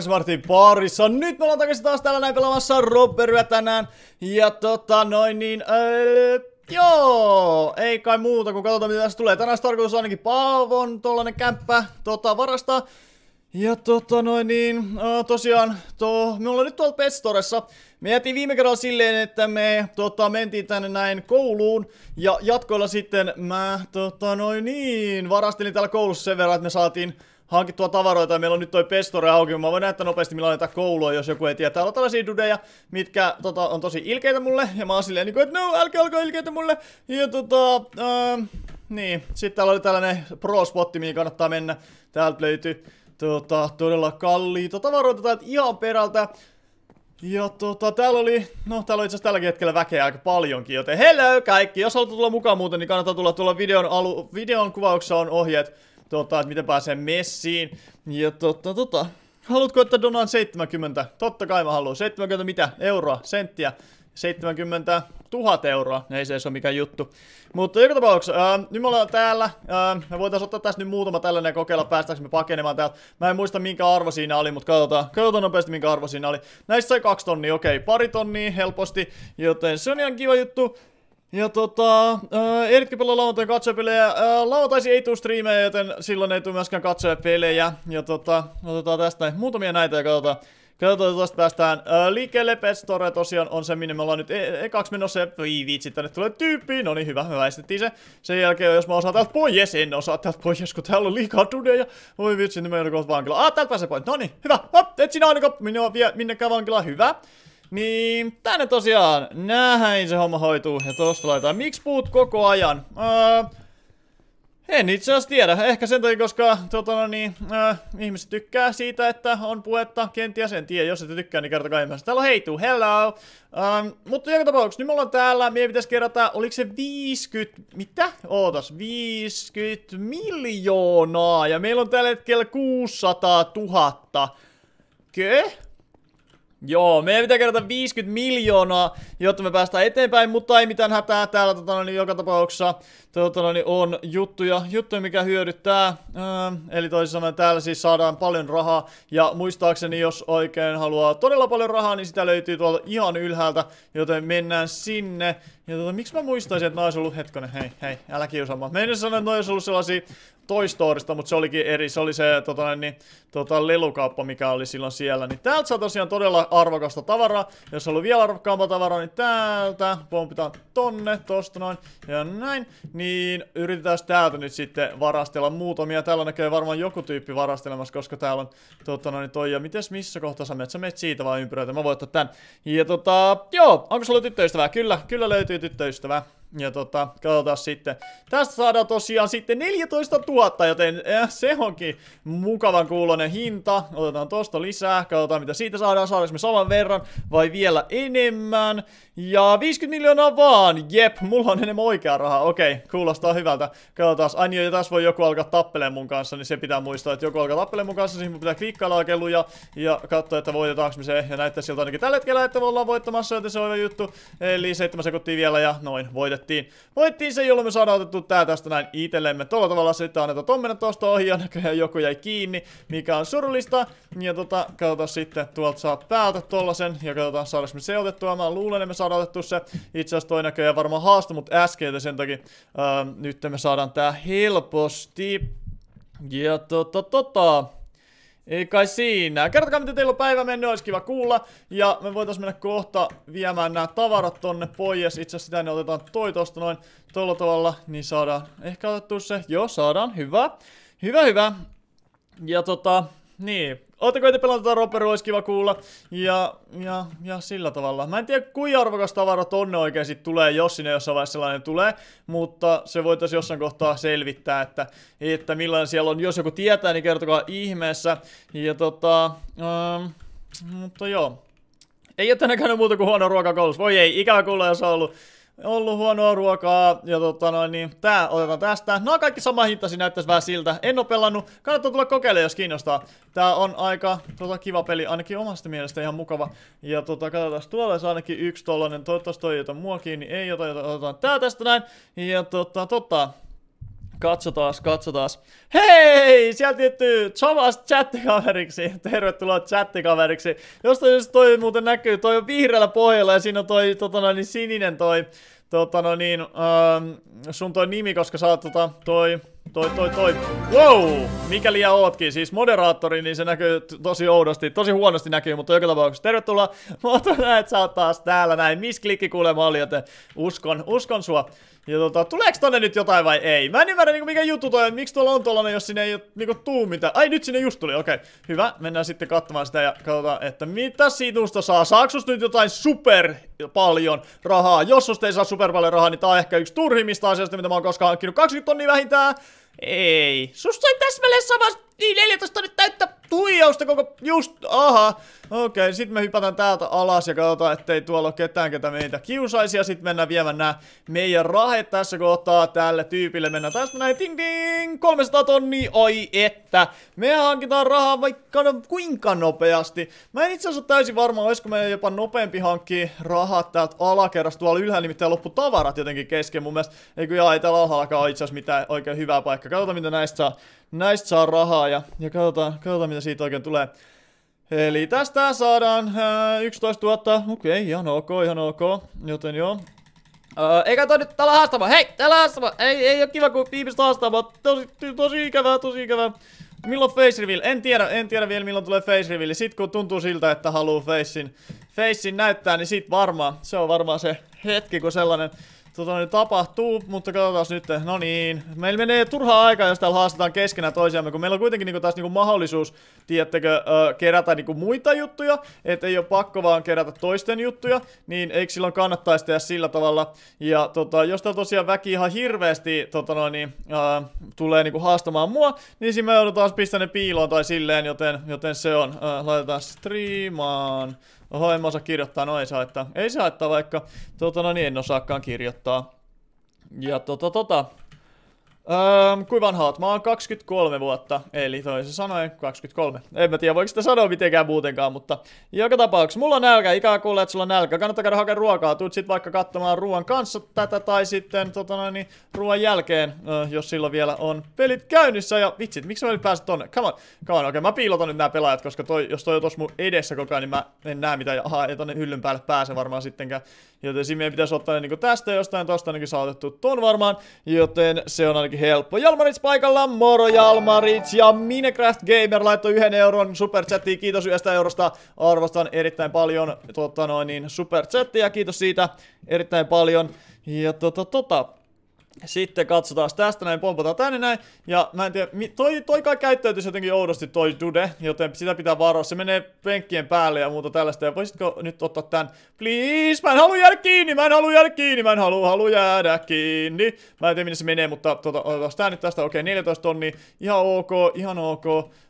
Smartin parissa. Nyt me ollaan takaisin taas täällä näin pelaamassa Robberyä tänään. Ja tota noin niin, öö, joo, ei kai muuta kuin katsotaan mitä tässä tulee. Tänään tarkoitus on ainakin Paavon tollanen kämppä tota, varastaa. Ja tota noin niin, öö, tosiaan, to, me ollaan nyt tuolla Petstoressa. Me jätiin viime kerralla silleen, että me tota, mentiin tänne näin kouluun. Ja jatkoilla sitten mä tota noin niin, varastelin täällä koulussa sen verran, että me saatiin hankittua tavaroita ja meillä on nyt toi Pestore auki. Niin mä voin näyttää nopeasti, millä näitä koulua, jos joku ei tiedä. Täällä on tällaisia dudeja, mitkä tota, on tosi ilkeitä mulle. Ja mä oon silleen, niin kuin, että no, älkää olko ilkeitä mulle. Ja tota, ähm, niin. Sitten täällä oli tällainen pro-spotti, mihin kannattaa mennä. Täältä löytyy tota, todella kalliita tavaroita täältä ihan perältä. Ja tota, täällä oli, no täällä on itseasiassa tälläkin hetkellä väkeä aika paljonkin, joten hello kaikki! Jos haluat tulla mukaan muuten, niin kannattaa tulla tuolla videon, alu, videon kuvauksessa on ohjeet tota, että miten pääsee messiin. Ja tota, tota. Haluatko, että donaan 70? Totta kai mä haluan. 70 mitä? Euroa? Senttiä? 70 000 euroa, ei se ole mikään juttu. Mutta joka tapauksessa, ää, nyt me ollaan täällä, ää, me voitaisiin ottaa tässä nyt muutama tällainen ja kokeilla päästäänkö me pakenemaan täältä. Mä en muista minkä arvo siinä oli, mutta katsotaan, katsotaan nopeasti minkä arvo siinä oli. Näissä sai kaksi tonnia, okei, pari tonnia helposti, joten se on ihan kiva juttu. Ja tota, äh, Erkki pelaa lauantain katsojapelejä. Äh, lauantaisin ei tule striimejä, joten silloin ei tule myöskään katsojapelejä. Ja tota, otetaan tästä näin. muutamia näitä ja katsotaan. Katsotaan, että tosta päästään äh, liikkeelle. Pet Store tosiaan on se, minne me ollaan nyt e ekaksi menossa. Ja ei vitsi, tänne tulee tyyppi. No niin, hyvä, me väistettiin se. Sen jälkeen, jos mä osaan täältä pois, en osaa täältä pois, kun täällä on liikaa dudeja. Voi vitsi, niin mä joudun kohta vankilaan. Ah, täältä pääsee pois. No niin, hyvä. Hop, et sinä ainakaan minne minua vie minnekään vankilaan. Hyvä. Niin, tänne tosiaan, näin se homma hoituu. Ja tosta laitetaan, miksi puut koko ajan? Öö, en itse asiassa tiedä. Ehkä sen takia, koska totona, no niin, äh, ihmiset tykkää siitä, että on puetta. Kenties sen tiedä. Jos et tykkää, niin kertokaa ihmeessä. Täällä on heituu. Hello! Ähm, mutta joka tapauksessa, nyt niin me ollaan täällä. Meidän pitäisi kerätä, oliko se 50... Mitä? Ootas, 50 miljoonaa. Ja meillä on tällä hetkellä 600 000. Kö? Joo, meidän pitää kerätä 50 miljoonaa, jotta me päästään eteenpäin, mutta ei mitään hätää täällä tota, no niin joka tapauksessa tota, no niin on juttuja, juttuja, mikä hyödyttää. Öö, eli toisin sanoen täällä siis saadaan paljon rahaa, ja muistaakseni jos oikein haluaa todella paljon rahaa, niin sitä löytyy tuolta ihan ylhäältä, joten mennään sinne. Ja tota, miksi mä muistaisin, että mä ois ollut, hetkonen, hei, hei, älä kiusaamaan. Mä en sano, että ne ois ollut sellaisia Toy Storysta, mutta se olikin eri, se oli se tota, niin, tota, lelukauppa, mikä oli silloin siellä. Niin täältä saa tosiaan todella arvokasta tavaraa. Jos on vielä arvokkaampaa tavaraa, niin täältä pompitaan tonne, tosta noin ja näin. Niin yritetään täältä nyt sitten varastella muutamia. Täällä näkee varmaan joku tyyppi varastelemassa, koska täällä on tota, noin toi. Ja mites missä kohtaa sä menet? Sä menet siitä vaan ympyröitä. Mä voin ottaa tän. Ja tota, joo, onko sulla tyttöystävää? Kyllä, kyllä löytyy tyttöystävää. Ja tota, katsotaan sitten. Tästä saadaan tosiaan sitten 14 000, joten eh, se onkin mukavan kuulonen hinta. Otetaan tosta lisää, katsotaan mitä siitä saadaan. Saadaanko me saman verran vai vielä enemmän? Ja 50 miljoonaa vaan, jep, mulla on enemmän oikeaa rahaa. Okei, kuulostaa hyvältä. Katsotaan, aina niin, ja tässä voi joku alkaa tappeleen mun kanssa, niin se pitää muistaa, että joku alkaa tappeleen mun kanssa, niin mun pitää klikkailla ja, ja katsoa, että voitetaanko me se. Ja näyttää siltä ainakin tällä hetkellä, että me ollaan voittamassa, joten se on hyvä juttu. Eli 7 sekuntia vielä ja noin, Voitetaan voitettiin. Voittiin se, jolloin me saadaan otettu tää tästä näin itellemme. Tuolla tavalla sitten annetaan ton mennä tosta ohi ja näköjään joku jäi kiinni, mikä on surullista. Ja tota, katsotaan sitten tuolta saa päältä tollasen ja katsotaan saadaanko me se otettua. Mä luulen, että me saadaan otettu se. Itse asiassa toi näköjään varmaan haaste mut äskeitä sen takia. Ähm, nyt me saadaan tää helposti. Ja tota tota. Ei kai siinä. Kertokaa miten teillä on päivä mennyt, olisi kiva kuulla. Ja me voitais mennä kohta viemään nämä tavarat tonne pois. Itse asiassa tänne otetaan toi tosta noin tolla tavalla, niin saadaan ehkä otettu se. Joo, saadaan. Hyvä. Hyvä, hyvä. Ja tota, niin. Oletteko te pelannut tätä Roperu, olisi kiva kuulla. Ja, ja, ja sillä tavalla. Mä en tiedä, kuinka arvokas tavara tonne oikeasti tulee, jos sinne jossain vaiheessa sellainen tulee, mutta se voitaisiin jossain kohtaa selvittää, että, että millainen siellä on. Jos joku tietää, niin kertokaa ihmeessä. Ja tota, ähm, mutta joo. Ei ole tänäkään muuta kuin huono ruokakoulussa. Voi ei, ikävä kuulla, jos on ollut ollut huonoa ruokaa, ja tota noin, niin tää otetaan tästä. No kaikki sama hinta, näyttäisi vähän siltä. En oo pelannut, kannattaa tulla kokeilemaan, jos kiinnostaa. Tää on aika tota, kiva peli, ainakin omasta mielestä ihan mukava. Ja tota, katsotaan, tuolla on ainakin yksi tollanen, toivottavasti toi ei mua kiinni, ei ota, jota, otetaan tää tästä näin. Ja tota, tota, Katsotaas, katsotaas. Hei! Sieltä tiettyy Thomas chattikaveriksi. Tervetuloa chattikaveriksi. Jostain syystä toi muuten näkyy, toi on vihreällä pohjalla ja siinä on toi tota noin, niin sininen toi tota niin, ähm, sun toi nimi, koska sä oot tota, toi Toi, toi, toi. Wow! Mikäli ja ootkin, siis moderaattori, niin se näkyy tosi oudosti, tosi huonosti näkyy, mutta joka tapauksessa tervetuloa. Mutta että sä oot taas täällä näin. Miss klikki kuulemma oli, joten uskon, uskon sua. Ja tota, tuleeks tonne nyt jotain vai ei? Mä en ymmärrä niinku mikä juttu toi, miksi tuolla on tollanen, jos sinne ei niinku tuu mitään. Ai nyt sinne just tuli, okei. Okay. Hyvä, mennään sitten katsomaan sitä ja katsotaan, että mitä situsta saa. saaksus nyt jotain super paljon rahaa? Jos susta ei saa super paljon rahaa, niin tää on ehkä yksi turhimmista asioista, mitä mä oon koskaan hankkinut. 20 tonnia vähintään! Ei. Susta ei täsmälleen sama 14 niin nyt täyttä tuijausta koko... Just... Aha. Okei, okay, sitten me hypätään täältä alas ja katsotaan, ettei tuolla ole ketään, ketä meitä kiusaisi. Ja sit mennään viemään nämä meidän rahet tässä kohtaa tälle tyypille. Mennään tästä näin. Ding ding! 300 tonnia. Ai että. Me hankitaan rahaa vaikka no kuinka nopeasti. Mä en itse asiassa täysin varma, olisiko meidän jopa nopeampi hankkia rahat täältä alakerrasta. Tuolla ylhäällä nimittäin loppu tavarat jotenkin kesken mun mielestä. Ei kun jaa, ei täällä alhaallakaan itse asiassa mitään oikein hyvää paikkaa. Katsotaan, mitä näistä saa näistä saa rahaa ja, ja katsotaan, katsotaan, mitä siitä oikein tulee. Eli tästä saadaan ää, 11 000. Okei, okay, ihan ok, ihan ok. Joten joo. Ää, äh, eikä toi nyt, täällä haastava. Hei, täällä haastava. Ei, ei ole kiva, kun ihmiset haastavat. Tosi, tosi ikävää, tosi ikävää. Milloin face reveal? En tiedä, en tiedä vielä milloin tulee face reveal. Sit kun tuntuu siltä, että haluu facein, facein näyttää, niin sit varmaan. Se on varmaan se hetki, kun sellainen tota, niin tapahtuu, mutta katsotaan nyt. No niin, meillä menee turhaa aikaa, jos täällä haastetaan keskenään toisiamme, kun meillä on kuitenkin kuin, niinku taas kuin niinku mahdollisuus, tiedättekö, ö, kerätä kuin niinku muita juttuja, et ei ole pakko vaan kerätä toisten juttuja, niin eikö silloin kannattaisi tehdä sillä tavalla. Ja tota, jos täällä tosiaan väki ihan hirveästi tota niin, ö, tulee kuin haastamaan mua, niin siinä me joudutaan taas pistää ne piiloon tai silleen, joten, joten se on. Ö, laitetaan striimaan. Oho, en mä osaa kirjoittaa, no ei saa että. Ei saa että vaikka, tuota, no niin, en osaakaan kirjoittaa. Ja tuota, tota tota, Öö, kuin oot? Mä oon 23 vuotta, eli toisin sanoen 23. En mä tiedä, voiko sitä sanoa mitenkään muutenkaan, mutta joka tapauksessa. Mulla on nälkä, ikään kuin että sulla on nälkä. Kannattaa käydä hakemaan ruokaa. Tuut sit vaikka katsomaan ruoan kanssa tätä tai sitten tota noin, niin, ruoan jälkeen, öö, jos silloin vielä on pelit käynnissä. Ja vitsit, miksi mä nyt pääsen tonne? Come on, come on. Okei, okay, mä piilotan nyt nämä pelaajat, koska toi, jos toi on tossa mun edessä koko ajan, niin mä en näe mitä. Aha, ei tonne hyllyn päälle pääse varmaan sittenkään. Joten siinä meidän pitäisi ottaa ne niin tästä jostain, tosta ainakin saatettu ton varmaan. Joten se on ainakin Big helppo. Jalmarits paikalla, moro Jalmarits ja Minecraft Gamer laittoi yhden euron superchattiin. Kiitos yhdestä eurosta, arvostan erittäin paljon tota noin, niin superchattia, kiitos siitä erittäin paljon. Ja tota tota, sitten katsotaan tästä näin, pompataan tänne näin. Ja mä en tiedä, toi, toi kai käyttäytyisi jotenkin oudosti toi dude, joten sitä pitää varoa. Se menee penkkien päälle ja muuta tällaista. Ja voisitko nyt ottaa tän? Please, mä en halua jäädä kiinni, mä en halua jäädä kiinni, mä en halua, halua jäädä kiinni. Mä en tiedä minne se menee, mutta tota, otetaan tää nyt tästä. Okei, okay, 14 tonni. Ihan ok, ihan ok.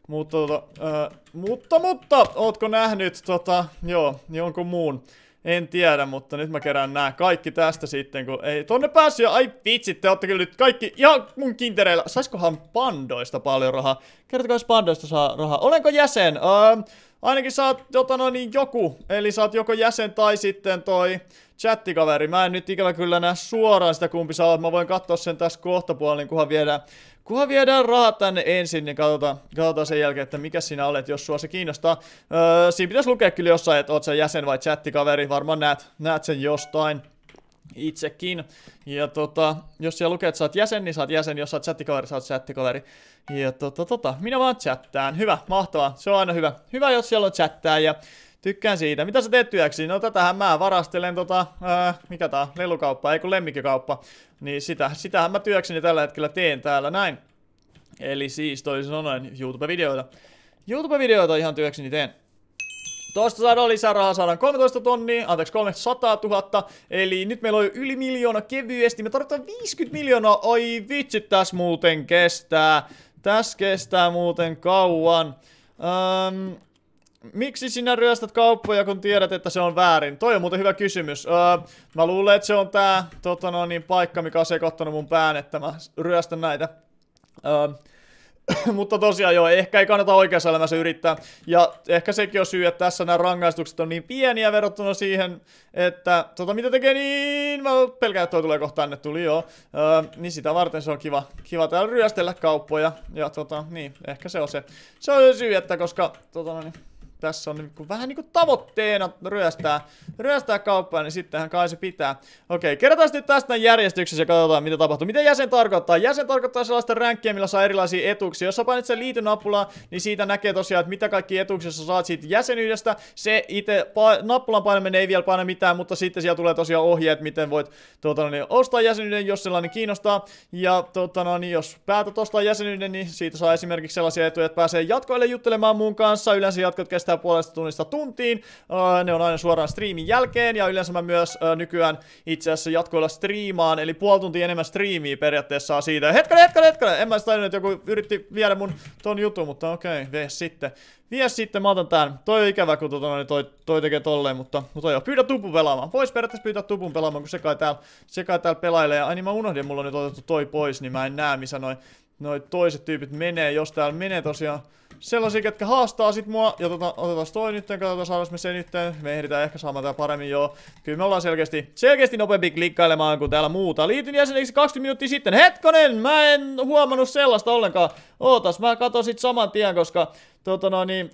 Mutta tota, äh, mutta, mutta, ootko nähnyt tota, joo, jonkun muun? En tiedä, mutta nyt mä kerään nää kaikki tästä sitten, kun ei tonne päässyt. Ai vitsit, te ootte kyllä nyt kaikki ihan mun kintereillä. Saiskohan pandoista paljon rahaa? Kertokaa, jos pandoista saa rahaa. Olenko jäsen? Öö, ainakin saat jotain no niin joku. Eli saat joko jäsen tai sitten toi chattikaveri. Mä en nyt ikävä kyllä näe suoraan sitä kumpi saa. Mä voin katsoa sen tässä kohtapuolella, niin kunhan viedään kunhan viedään rahat tänne ensin, niin katsotaan, katsotaan sen jälkeen, että mikä sinä olet, jos sua se kiinnostaa. Öö, siinä pitäisi lukea kyllä jossain, että oot sä jäsen vai chattikaveri, varmaan näet, näet sen jostain itsekin. Ja tota, jos siellä lukee, että sä oot jäsen, niin sä oot jäsen, jos sä oot chattikaveri, sä oot chattikaveri. Ja tota, tota, minä vaan chattään. Hyvä, mahtavaa. Se on aina hyvä. Hyvä, jos siellä on chattää ja Tykkään siitä. Mitä sä teet työksi? No tätähän mä varastelen tota, ää, mikä tää, lelukauppa, ei kun lemmikkikauppa. Niin sitä, sitähän mä työkseni tällä hetkellä teen täällä näin. Eli siis toisin sanoen YouTube-videoita. YouTube-videoita ihan työkseni teen. Tuosta saadaan lisää rahaa, saadaan 13 tonnia, anteeksi 300 000, eli nyt meillä on jo yli miljoona kevyesti, me tarvitaan 50 miljoonaa, oi vitsi, tässä muuten kestää, tässä kestää muuten kauan. Öm, Miksi sinä ryöstät kauppoja, kun tiedät, että se on väärin? Toi on muuten hyvä kysymys. Öö, mä luulen, että se on tää tota no, niin, paikka, mikä on sekoittanut mun pään, että mä ryöstän näitä. Öö, mutta tosiaan joo, ehkä ei kannata oikeassa elämässä yrittää. Ja ehkä sekin on syy, että tässä nämä rangaistukset on niin pieniä verrattuna siihen, että tota, mitä tekee niin, mä pelkään, että toi tulee kohta tänne, tuli joo. Öö, niin sitä varten se on kiva, kiva täällä ryöstellä kauppoja. Ja tota, niin, ehkä se on se. Se on se syy, että koska, tota no niin, tässä on niinku, vähän niinku tavoitteena ryöstää, ryöstää kauppaa, niin sittenhän kai se pitää. Okei, kerrotaan sitten tästä järjestyksessä ja katsotaan mitä tapahtuu. Mitä jäsen tarkoittaa? Jäsen tarkoittaa sellaista ränkkiä, millä saa erilaisia etuuksia. Jos sä painat sen liityn niin siitä näkee tosiaan, että mitä kaikki etuuksia sä saat siitä jäsenyydestä. Se itse pa- nappulan painaminen ei vielä paina mitään, mutta sitten siellä tulee tosiaan ohjeet, miten voit tuota, no niin, ostaa jäsenyyden, jos sellainen kiinnostaa. Ja tuota, no, niin, jos päätät ostaa jäsenyyden, niin siitä saa esimerkiksi sellaisia etuja, että pääsee jatkoille juttelemaan muun kanssa. Yleensä jatkot kestää kestää puolesta tunnista tuntiin. ne on aina suoraan striimin jälkeen ja yleensä mä myös nykyään itse asiassa jatkoilla striimaan, eli puoli tuntia enemmän striimiä periaatteessa saa siitä. Hetkinen, hetkinen, hetkinen! En mä sitä tajunnut, että joku yritti viedä mun ton jutun, mutta okei, okay, vie sitten. Vie sitten, mä otan tän. Toi on ikävä, kun toi, tota, niin toi, toi tekee tolleen, mutta, mutta joo, pyydä tupun pelaamaan. Vois periaatteessa pyytää tupun pelaamaan, kun se kai täällä, se kai täällä pelailee. Ai niin mä unohdin, mulla on nyt otettu toi pois, niin mä en näe, missä noin noi toiset tyypit menee, jos täällä menee tosiaan sellaisia, ketkä haastaa sit mua. Ja tota, otetaan toi nyt, katsotaan saadaan me sen nyt. Me ehditään ehkä saamaan tää paremmin, joo. Kyllä me ollaan selkeästi, selkeästi nopeampi klikkailemaan kuin täällä muuta. Liityn jäseneksi 20 minuuttia sitten. Hetkonen, mä en huomannut sellaista ollenkaan. Ootas, mä katon sit saman tien, koska tota no niin,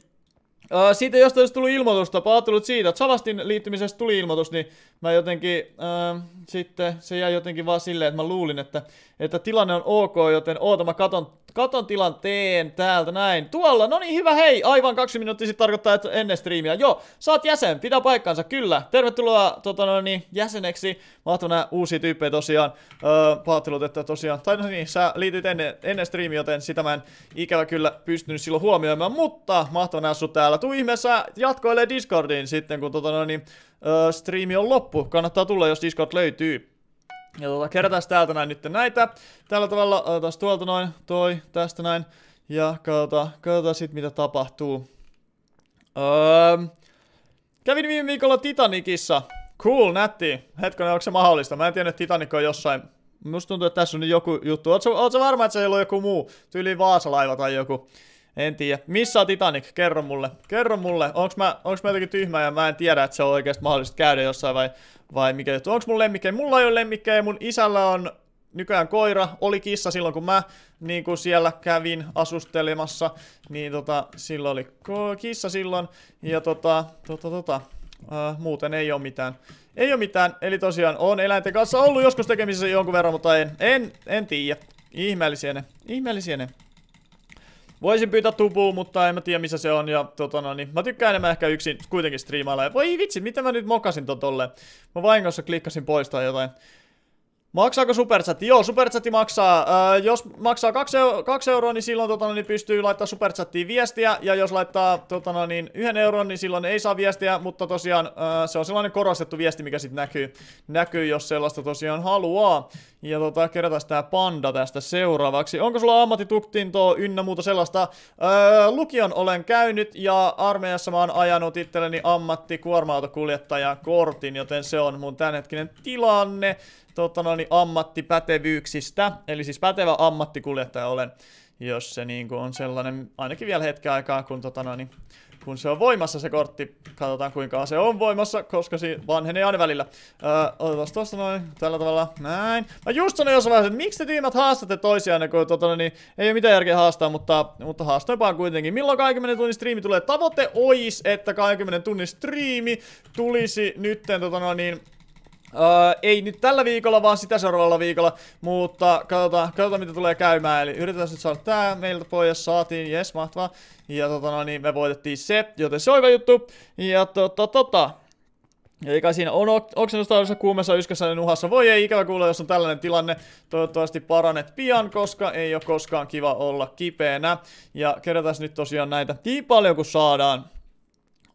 Öö, siitä jostain olisi tullut ilmoitusta, pahoittelut siitä. että Salastin liittymisestä tuli ilmoitus, niin mä jotenkin, öö, sitten se jäi jotenkin vaan silleen, että mä luulin, että, että tilanne on ok, joten oota mä katon Katon tilanteen täältä näin. Tuolla, no niin hyvä hei, aivan kaksi minuuttia sitten tarkoittaa, että ennen striimiä. Joo, saat jäsen, pidä paikkansa, kyllä. Tervetuloa tota no, niin, jäseneksi. Mahtava nää uusia tyyppejä tosiaan. Öö, pahoittelut, että tosiaan, tai no niin, sä liityit ennen, ennen striimiä, joten sitä mä en ikävä kyllä pystynyt silloin huomioimaan. Mutta mahtava nää sut täällä. Tuu ihmeessä jatkoilee Discordiin sitten, kun tota no, niin, öö, striimi on loppu. Kannattaa tulla, jos Discord löytyy. Ja tota, kerätään täältä näin nyt näitä. Tällä tavalla otetaan tuolta noin, toi, tästä näin. Ja katsotaan, katsotaan sit mitä tapahtuu. Öö, kävin viime viikolla Titanikissa. Cool, nätti. Hetkinen, onko se mahdollista? Mä en tiedä, että Titanic on jossain. Musta tuntuu, että tässä on joku juttu. Oletko varma, että se ei ole joku muu? Tyyli Vaasalaiva tai joku. En tiedä. Missä on Titanic? Kerro mulle. Kerro mulle. Onks mä, onks mä jotenkin tyhmä ja mä en tiedä, että se on oikeasti mahdollista käydä jossain vai, vai mikä juttu. Onks mun lemmikkejä? Mulla ei ole lemmikkejä. Mun isällä on nykyään koira. Oli kissa silloin, kun mä niin kun siellä kävin asustelemassa. Niin tota, silloin oli kissa silloin. Ja tota, tota, tota. Uh, muuten ei ole mitään. Ei ole mitään, eli tosiaan on eläinten kanssa ollut joskus tekemisissä jonkun verran, mutta en, en, en tiedä. Ihmeellisiä ne, ihmeellisiä ne. Voisin pyytää tupuu, mutta en mä tiedä missä se on ja tota no niin. Mä tykkään enemmän ehkä yksin kuitenkin striimailla. Ja voi vitsi, mitä mä nyt mokasin ton tolle? Mä vahingossa klikkasin poistaa jotain. Maksaako Superchatti? Joo, Superchatti maksaa. Öö, jos maksaa 2, euro, 2 euroa, niin silloin tota, no, niin pystyy laittaa Superchattiin viestiä. Ja jos laittaa tota, no, niin 1 euron, niin silloin ei saa viestiä. Mutta tosiaan öö, se on sellainen korostettu viesti, mikä sitten näkyy, näkyy, jos sellaista tosiaan haluaa. Ja tota, kerätään tämä panda tästä seuraavaksi. Onko sulla ammattitutkintoa ynnä muuta sellaista? Öö, lukion olen käynyt ja armeijassa mä oon ajanut itselleni ammatti kuorma-autokuljettajan kortin, joten se on mun tämänhetkinen tilanne tota noin, niin ammattipätevyyksistä, eli siis pätevä ammattikuljettaja olen, jos se niin kuin on sellainen, ainakin vielä hetken aikaa, kun, tota noin, niin kun se on voimassa se kortti, katsotaan kuinka se on voimassa, koska se vanhenee aina välillä. Öö, otetaan tuosta noin, tällä tavalla, näin. Mä just sanoin jossain vaiheessa, että miksi te tiimat haastatte toisiaan, niin kun tota, niin, ei ole mitään järkeä haastaa, mutta, mutta haastoipaan kuitenkin. Milloin 20 tunnin striimi tulee? Tavoite ois, että 20 tunnin striimi tulisi nytten tota noin, Uh, ei nyt tällä viikolla, vaan sitä seuraavalla viikolla, mutta katsotaan, katsotaan mitä tulee käymään. Eli yritetään nyt saada tää meiltä pois, saatiin, jes mahtavaa. Ja tota no niin, me voitettiin se, joten se on hyvä juttu. Ja tota tota, eikä siinä on oksennustaudessa kuumessa yskässä ja nuhassa. Voi ei ikävä kuulla, jos on tällainen tilanne. Toivottavasti paranet pian, koska ei ole koskaan kiva olla kipeänä. Ja kerätään nyt tosiaan näitä niin paljon kuin saadaan.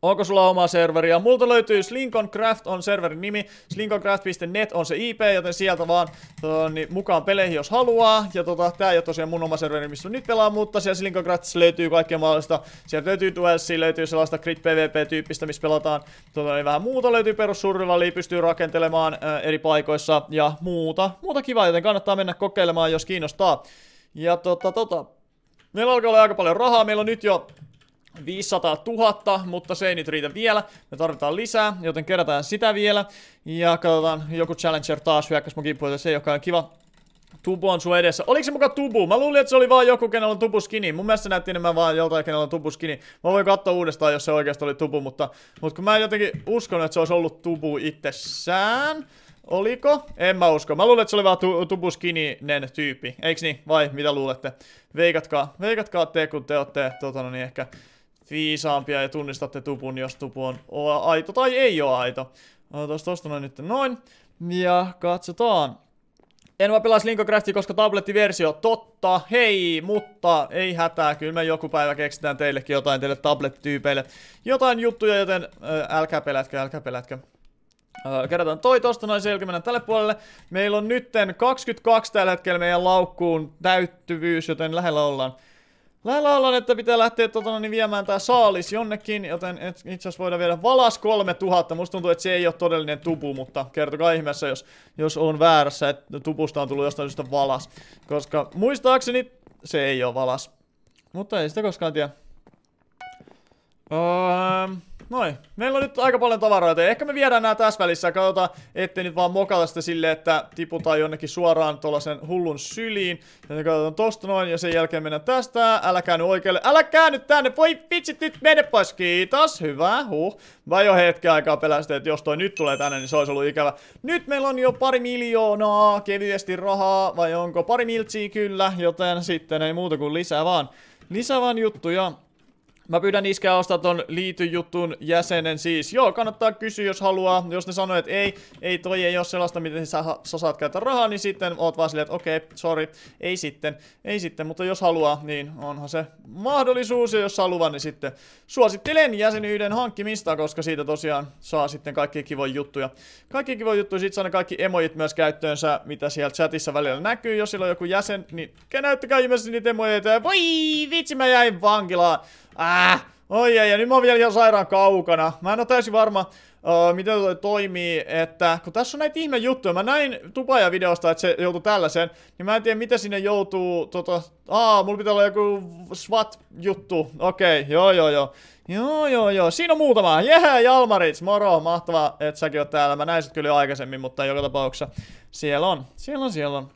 Onko sulla omaa Ja Multa löytyy Slinkon Craft on serverin nimi. Slinkoncraft.net on se IP, joten sieltä vaan to, tota, niin mukaan peleihin jos haluaa. Ja tota, tää ei ole tosiaan mun oma serveri, missä nyt pelaa, mutta siellä Slinkoncraftissa löytyy kaikkea mahdollista. Sieltä löytyy duelsi, löytyy sellaista crit PvP-tyyppistä, missä pelataan tota, niin vähän muuta. Löytyy perussurvivalia, pystyy rakentelemaan ä, eri paikoissa ja muuta. Muuta kivaa, joten kannattaa mennä kokeilemaan, jos kiinnostaa. Ja tota, tota, meillä alkaa olla aika paljon rahaa, meillä on nyt jo 500 000, mutta se ei nyt riitä vielä. Me tarvitaan lisää, joten kerätään sitä vielä. Ja katsotaan, joku Challenger taas hyökkäs mun kimppuun, se joka olekaan kiva. Tubu on sun edessä. Oliko se muka tubu? Mä luulin, että se oli vaan joku, kenellä on tubu skini. Mun mielestä se näytti enemmän vaan joltain, kenellä on tubu skini. Mä voin katsoa uudestaan, jos se oikeasti oli tubu, mutta, mutta kun mä jotenkin uskon, että se olisi ollut tubu itsessään. Oliko? En mä usko. Mä luulen, että se oli vaan tu tubuskininen tyyppi. Eiks niin? Vai mitä luulette? Veikatkaa. Veikatkaa te, kun te ootte tota, no niin, ehkä viisaampia ja tunnistatte tupun, jos tupu on aito tai ei ole aito. Otas tosta noin nyt noin. Ja katsotaan. En mä pelaisi Linkograftia, koska tablettiversio, totta, hei, mutta ei hätää, kyllä me joku päivä keksitään teillekin jotain, teille tablettyypeille jotain juttuja, joten äh, älkää pelätkö, älkää pelätkö. kerätään toi tosta noin selkeä tälle puolelle. Meillä on nytten 22 tällä hetkellä meidän laukkuun täyttyvyys, joten lähellä ollaan. Lailla ollaan, että pitää lähteä totona, no niin viemään tää saalis jonnekin, joten itse asiassa voidaan viedä valas 3000. Musta tuntuu, että se ei ole todellinen tupu, mutta kertokaa ihmeessä, jos, jos on väärässä, että tupusta on tullut jostain syystä valas. Koska muistaakseni se ei ole valas. Mutta ei sitä koskaan tiedä. Öö... Um... Noin. Meillä on nyt aika paljon tavaraa, ehkä me viedään nämä tässä välissä ja katsotaan, ettei nyt vaan mokata sitä silleen, että tiputaan jonnekin suoraan tuollaisen hullun syliin. ja Joten katsotaan tosta noin ja sen jälkeen mennään tästä. Älä käänny oikealle. Älä käänny tänne. Voi vitsit nyt mene pois. Kiitos. Hyvä. Huh. Mä jo hetken aikaa pelästin, että jos toi nyt tulee tänne, niin se olisi ollut ikävä. Nyt meillä on jo pari miljoonaa kevyesti rahaa, vai onko pari miltsiä kyllä, joten sitten ei muuta kuin lisää vaan. Lisää vaan juttuja. Mä pyydän iskää ostaa ton liityjutun jäsenen siis. Joo, kannattaa kysyä jos haluaa. Jos ne sanoo, että ei, ei toi ei ole sellaista, miten sä, sä saat käyttää rahaa, niin sitten oot vaan silleen, että okei, okay, sorry, ei sitten, ei sitten. Mutta jos haluaa, niin onhan se mahdollisuus. Ja jos haluaa, niin sitten suosittelen jäsenyyden hankkimista, koska siitä tosiaan saa sitten kaikki kivoja juttuja. Kaikki kivoja juttuja, sit saa ne kaikki emojit myös käyttöönsä, mitä siellä chatissa välillä näkyy. Jos sillä on joku jäsen, niin näyttäkää ihmeessä niitä emojeita. Voi vitsi, mä jäin vankilaan. Ah, oi ei, ja nyt mä oon vielä ihan sairaan kaukana. Mä en oo täysin varma, uh, miten toi toimii, että kun tässä on näitä ihme juttuja, mä näin tupaja videosta, että se joutuu tällaiseen, niin mä en tiedä mitä sinne joutuu, tota, aa, mulla pitää olla joku SWAT-juttu, okei, okay, joo joo joo. Joo, joo, joo. Siinä on muutama. Jehä, yeah, Jalmarits, moro. Mahtavaa, että säkin oot täällä. Mä näin sut kyllä aikaisemmin, mutta joka tapauksessa. Siellä on. Siellä on, siellä on.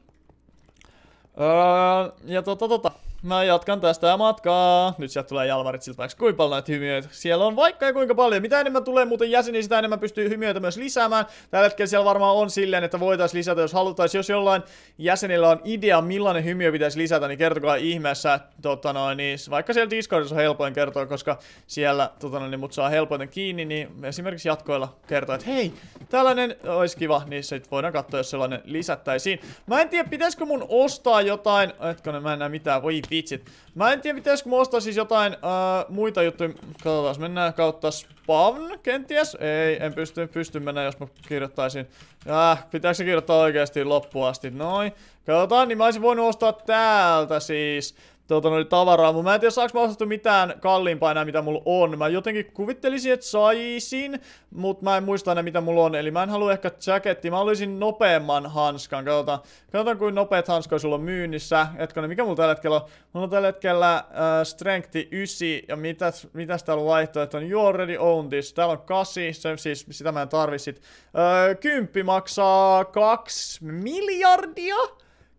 Öö, ja tota, tota. Mä jatkan tästä matkaa. Nyt sieltä tulee jalvarit siltä vaikka kuinka paljon näitä hymiöitä. Siellä on vaikka ja kuinka paljon. Mitä enemmän tulee muuten jäseniä, sitä enemmän pystyy hymiöitä myös lisäämään. Tällä hetkellä siellä varmaan on silleen, että voitaisiin lisätä, jos halutaan, Jos jollain jäsenillä on idea, millainen hymiö pitäisi lisätä, niin kertokaa ihmeessä. Tota noin, niin vaikka siellä Discordissa on helpoin kertoa, koska siellä tota noin, niin mut saa helpoiten kiinni, niin esimerkiksi jatkoilla kertoa, että hei, tällainen olisi kiva, niin sit voidaan katsoa, jos sellainen lisättäisiin. Mä en tiedä, pitäisikö mun ostaa jotain, etkö mä en näe mitään, voi vitsit. Mä en tiedä, pitäisikö musta siis jotain uh, muita juttuja. Katsotaan, mennään kautta spawn, kenties? Ei, en pysty, pysty mennä, jos mä kirjoittaisin. Äh, pitääkö se kirjoittaa oikeasti loppuasti? Noin. Katsotaan, niin mä olisin voinut ostaa täältä siis tuota, noin niin, tavaraa, mutta mä en tiedä saaks mä ostettu mitään kalliimpaa enää, mitä mulla on. Mä jotenkin kuvittelisin, että saisin, mutta mä en muista enää, mitä mulla on. Eli mä en halua ehkä jacketti, mä haluaisin nopeamman hanskan. Katsotaan, katsotaan kuin nopeat hanskoja sulla on myynnissä. Etkö ne, mikä mulla tällä hetkellä on? Mulla on tällä hetkellä äh, strengthi 9, ja mitäs, mitäs täällä on vaihtoehto? On you already own this. Täällä on 8, se, siis sitä mä en tarvi sit. Äh, kymppi maksaa 2 miljardia?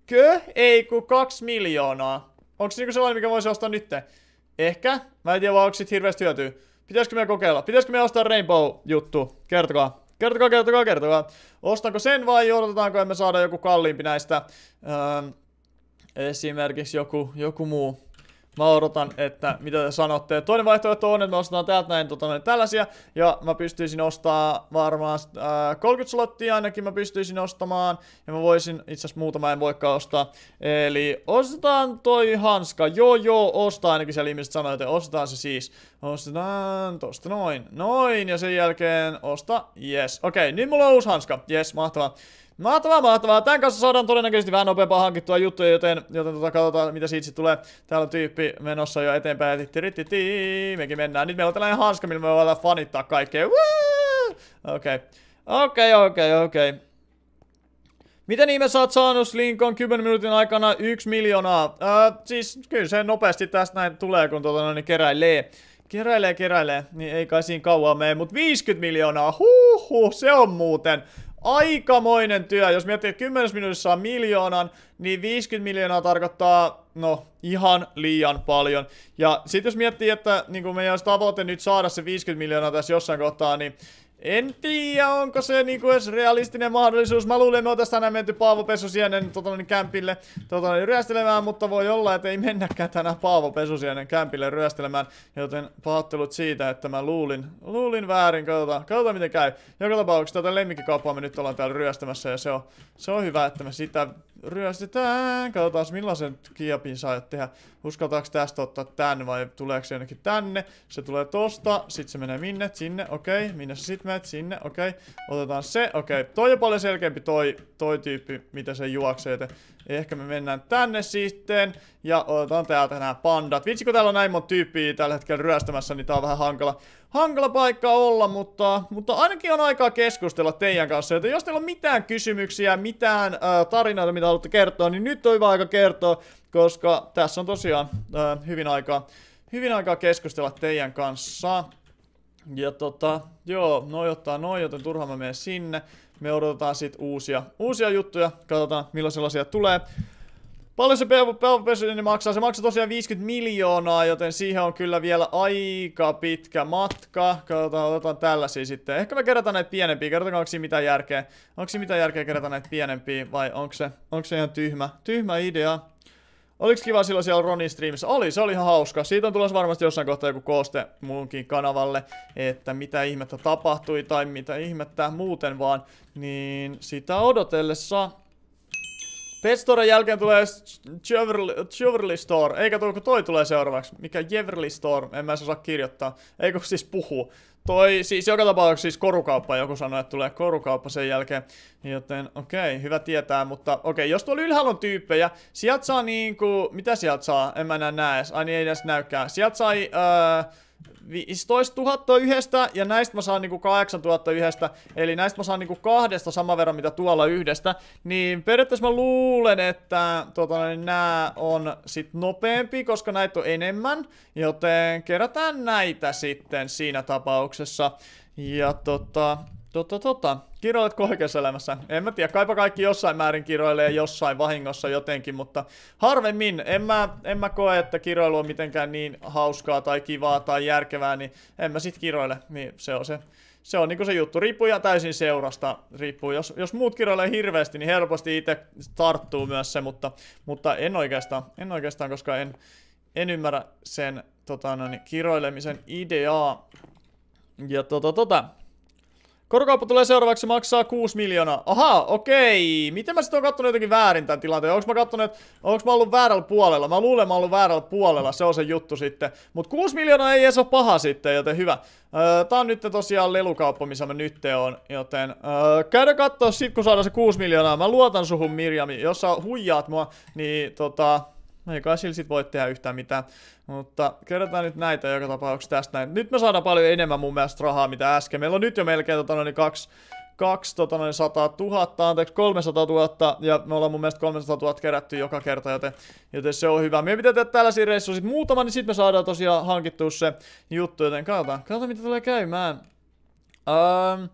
Kö? Ei, kun 2 miljoonaa. Onko se niinku sellainen, mikä voisi ostaa nyt? Ehkä. Mä en tiedä vaan, onko siitä hirveästi hyötyä. Pitäisikö me kokeilla? Pitäisikö me ostaa Rainbow-juttu? Kertokaa. Kertokaa, kertokaa, kertokaa. Ostanko sen vai odotetaanko, että me saada joku kalliimpi näistä? Öö, esimerkiksi joku, joku muu. Mä odotan, että mitä te sanotte. Toinen vaihtoehto on, että me ostetaan täältä näin tota, noin, tällaisia, ja mä pystyisin ostaa varmaan äh, 30 slottia ainakin mä pystyisin ostamaan, ja mä voisin, itse asiassa muutama en voikaan ostaa. Eli ostetaan toi hanska, joo joo, ostaa ainakin siellä ihmiset sanoo, että ostetaan se siis. Ostetaan tosta noin, noin, ja sen jälkeen osta, yes. Okei, okay, nyt mulla on uusi hanska, yes, mahtavaa. Mahtavaa, mahtavaa. Tän kanssa saadaan todennäköisesti vähän nopeampaa hankittua juttuja, joten, joten tota, katsotaan mitä siitä sit tulee. Täällä on tyyppi menossa jo eteenpäin. Tirititi, mekin mennään. Nyt meillä on tällainen hanska, millä me voidaan fanittaa kaikkea. Okei. Okei, okei, okei. Miten niin sä oot saanut Slinkon 10 minuutin aikana 1 miljoonaa? Öö, siis kyllä se nopeasti tästä näin tulee, kun tota, niin keräilee. Keräilee, keräilee. Niin ei kai siinä kauan mene, mutta 50 miljoonaa. Huhhuh, se on muuten. Aikamoinen työ. Jos miettii, että 10 minuutissa saa miljoonan, niin 50 miljoonaa tarkoittaa, no, ihan liian paljon. Ja sitten jos miettii, että niin meidän olisi tavoite nyt saada se 50 miljoonaa tässä jossain kohtaa, niin en tiedä, onko se niinku edes realistinen mahdollisuus. Mä luulen, me otas tänään menty paavopesusienen Pesusienen tota, niin, kämpille tota, niin, ryöstelemään, mutta voi olla, että ei mennäkään tänään paavopesusienen kämpille ryöstelemään. Joten pahoittelut siitä, että mä luulin, luulin väärin. Katsotaan, katsotaan miten käy. Joka tapauksessa tätä lemmikkikauppaa me nyt ollaan täällä ryöstämässä ja se on, se on hyvä, että me sitä ryöstetään. Katsotaan millaisen kiapin saa tehdä. Uskaltaako tästä ottaa tänne vai tuleeko se jonnekin tänne? Se tulee tosta, sit se menee minne, sinne, okei. Okay. Minne sä sit menet, sinne, okei. Okay. Otetaan se, okei. Okay. Toi on paljon selkeämpi toi, toi tyyppi, mitä se juoksee. Joten Ehkä me mennään tänne sitten. Ja otetaan täältä nämä pandat. Vitsi, kun täällä on näin monta tyyppiä tällä hetkellä ryöstämässä, niin tää on vähän hankala, hankala paikka olla, mutta, mutta ainakin on aikaa keskustella teidän kanssa. Joten jos teillä on mitään kysymyksiä, mitään äh, tarinoita, mitä haluatte kertoa, niin nyt on hyvä aika kertoa, koska tässä on tosiaan äh, hyvin aikaa hyvin aikaa keskustella teidän kanssa. Ja tota, joo, noi ottaa noi, joten turha mä menen sinne me odotetaan sit uusia, uusia juttuja, katsotaan milloin sellaisia tulee. Paljon se PvP niin maksaa? Se maksaa tosiaan 50 miljoonaa, joten siihen on kyllä vielä aika pitkä matka. Katsotaan, otetaan tällaisia sitten. Ehkä me kerätään näitä pienempiä. Kertokaa, onko siinä mitään järkeä. Onko siinä mitään järkeä kerätä näitä pienempiä vai onko se, onko se ihan tyhmä, tyhmä idea? Oliks kiva silloin siellä Ronin streamissä? Oli, se oli ihan hauska. Siitä on tulossa varmasti jossain kohtaa joku kooste munkin kanavalle, että mitä ihmettä tapahtui tai mitä ihmettä muuten vaan. Niin sitä odotellessa Pet jälkeen tulee Chevrolet Store. Eikä tuo, kun toi tulee seuraavaksi. Mikä Jewelry Store? En mä osaa kirjoittaa. Eikö siis puhu? Toi siis joka tapauksessa siis korukauppa. Joku sanoi, että tulee korukauppa sen jälkeen. Joten okei, okay, hyvä tietää. Mutta okei, okay, jos tuolla ylhäällä on tyyppejä. Sieltä saa niinku... Mitä sieltä saa? En mä enää näe Ai niin, ei edes näykään. Sieltä sai... Öö, 15 000 yhdestä, ja näistä mä saan niinku 8 000 yhdestä, eli näistä mä saan niinku kahdesta saman verran, mitä tuolla yhdestä, niin periaatteessa mä luulen, että tota, niin nää on sit nopeampi, koska näitä on enemmän, joten kerätään näitä sitten siinä tapauksessa, ja tota, Totta, totta. Kiroiletko oikeassa elämässä? En mä tiedä, kaipa kaikki jossain määrin kiroilee jossain vahingossa jotenkin, mutta harvemmin. En mä, en mä koe, että kiroilu on mitenkään niin hauskaa tai kivaa tai järkevää, niin en mä sit kiroile. Niin se on se, se on niinku se juttu. Riippuu ihan täysin seurasta. Riippuu. Jos, jos muut kiroilee hirveästi, niin helposti itse tarttuu myös se, mutta, mutta en, oikeastaan, en oikeastaan, koska en, en ymmärrä sen tota, no, niin, kiroilemisen ideaa. Ja tota tota, Korkokauppa tulee seuraavaksi maksaa 6 miljoonaa. Aha, okei. Miten mä sitten oon kattonut jotenkin väärin tämän tilanteen? Onko mä kattonut, onko mä ollut väärällä puolella? Mä luulen, mä ollut väärällä puolella. Se on se juttu sitten. Mut 6 miljoonaa ei edes ole paha sitten, joten hyvä. Öö, tää on nyt tosiaan lelukauppa, missä mä nyt on. Joten öö, käydä katsoa sit, kun saadaan se 6 miljoonaa. Mä luotan suhun, Mirjami. Jos sä huijaat mua, niin tota... Eikä sillä sit voi tehdä yhtään mitään. Mutta kerätään nyt näitä joka tapauksessa tästä näin. Nyt me saadaan paljon enemmän mun mielestä rahaa mitä äsken. Meillä on nyt jo melkein tota noin kaksi, kaksi tota noin 100 000, anteeksi 300 000 ja me ollaan mun mielestä 300 000 kerätty joka kerta, joten, joten se on hyvä. Me pitää tehdä tällaisia reissuja sit muutama, niin sit me saadaan tosiaan hankittua se juttu, joten katsotaan, katsotaan mitä tulee käymään. Öö, um,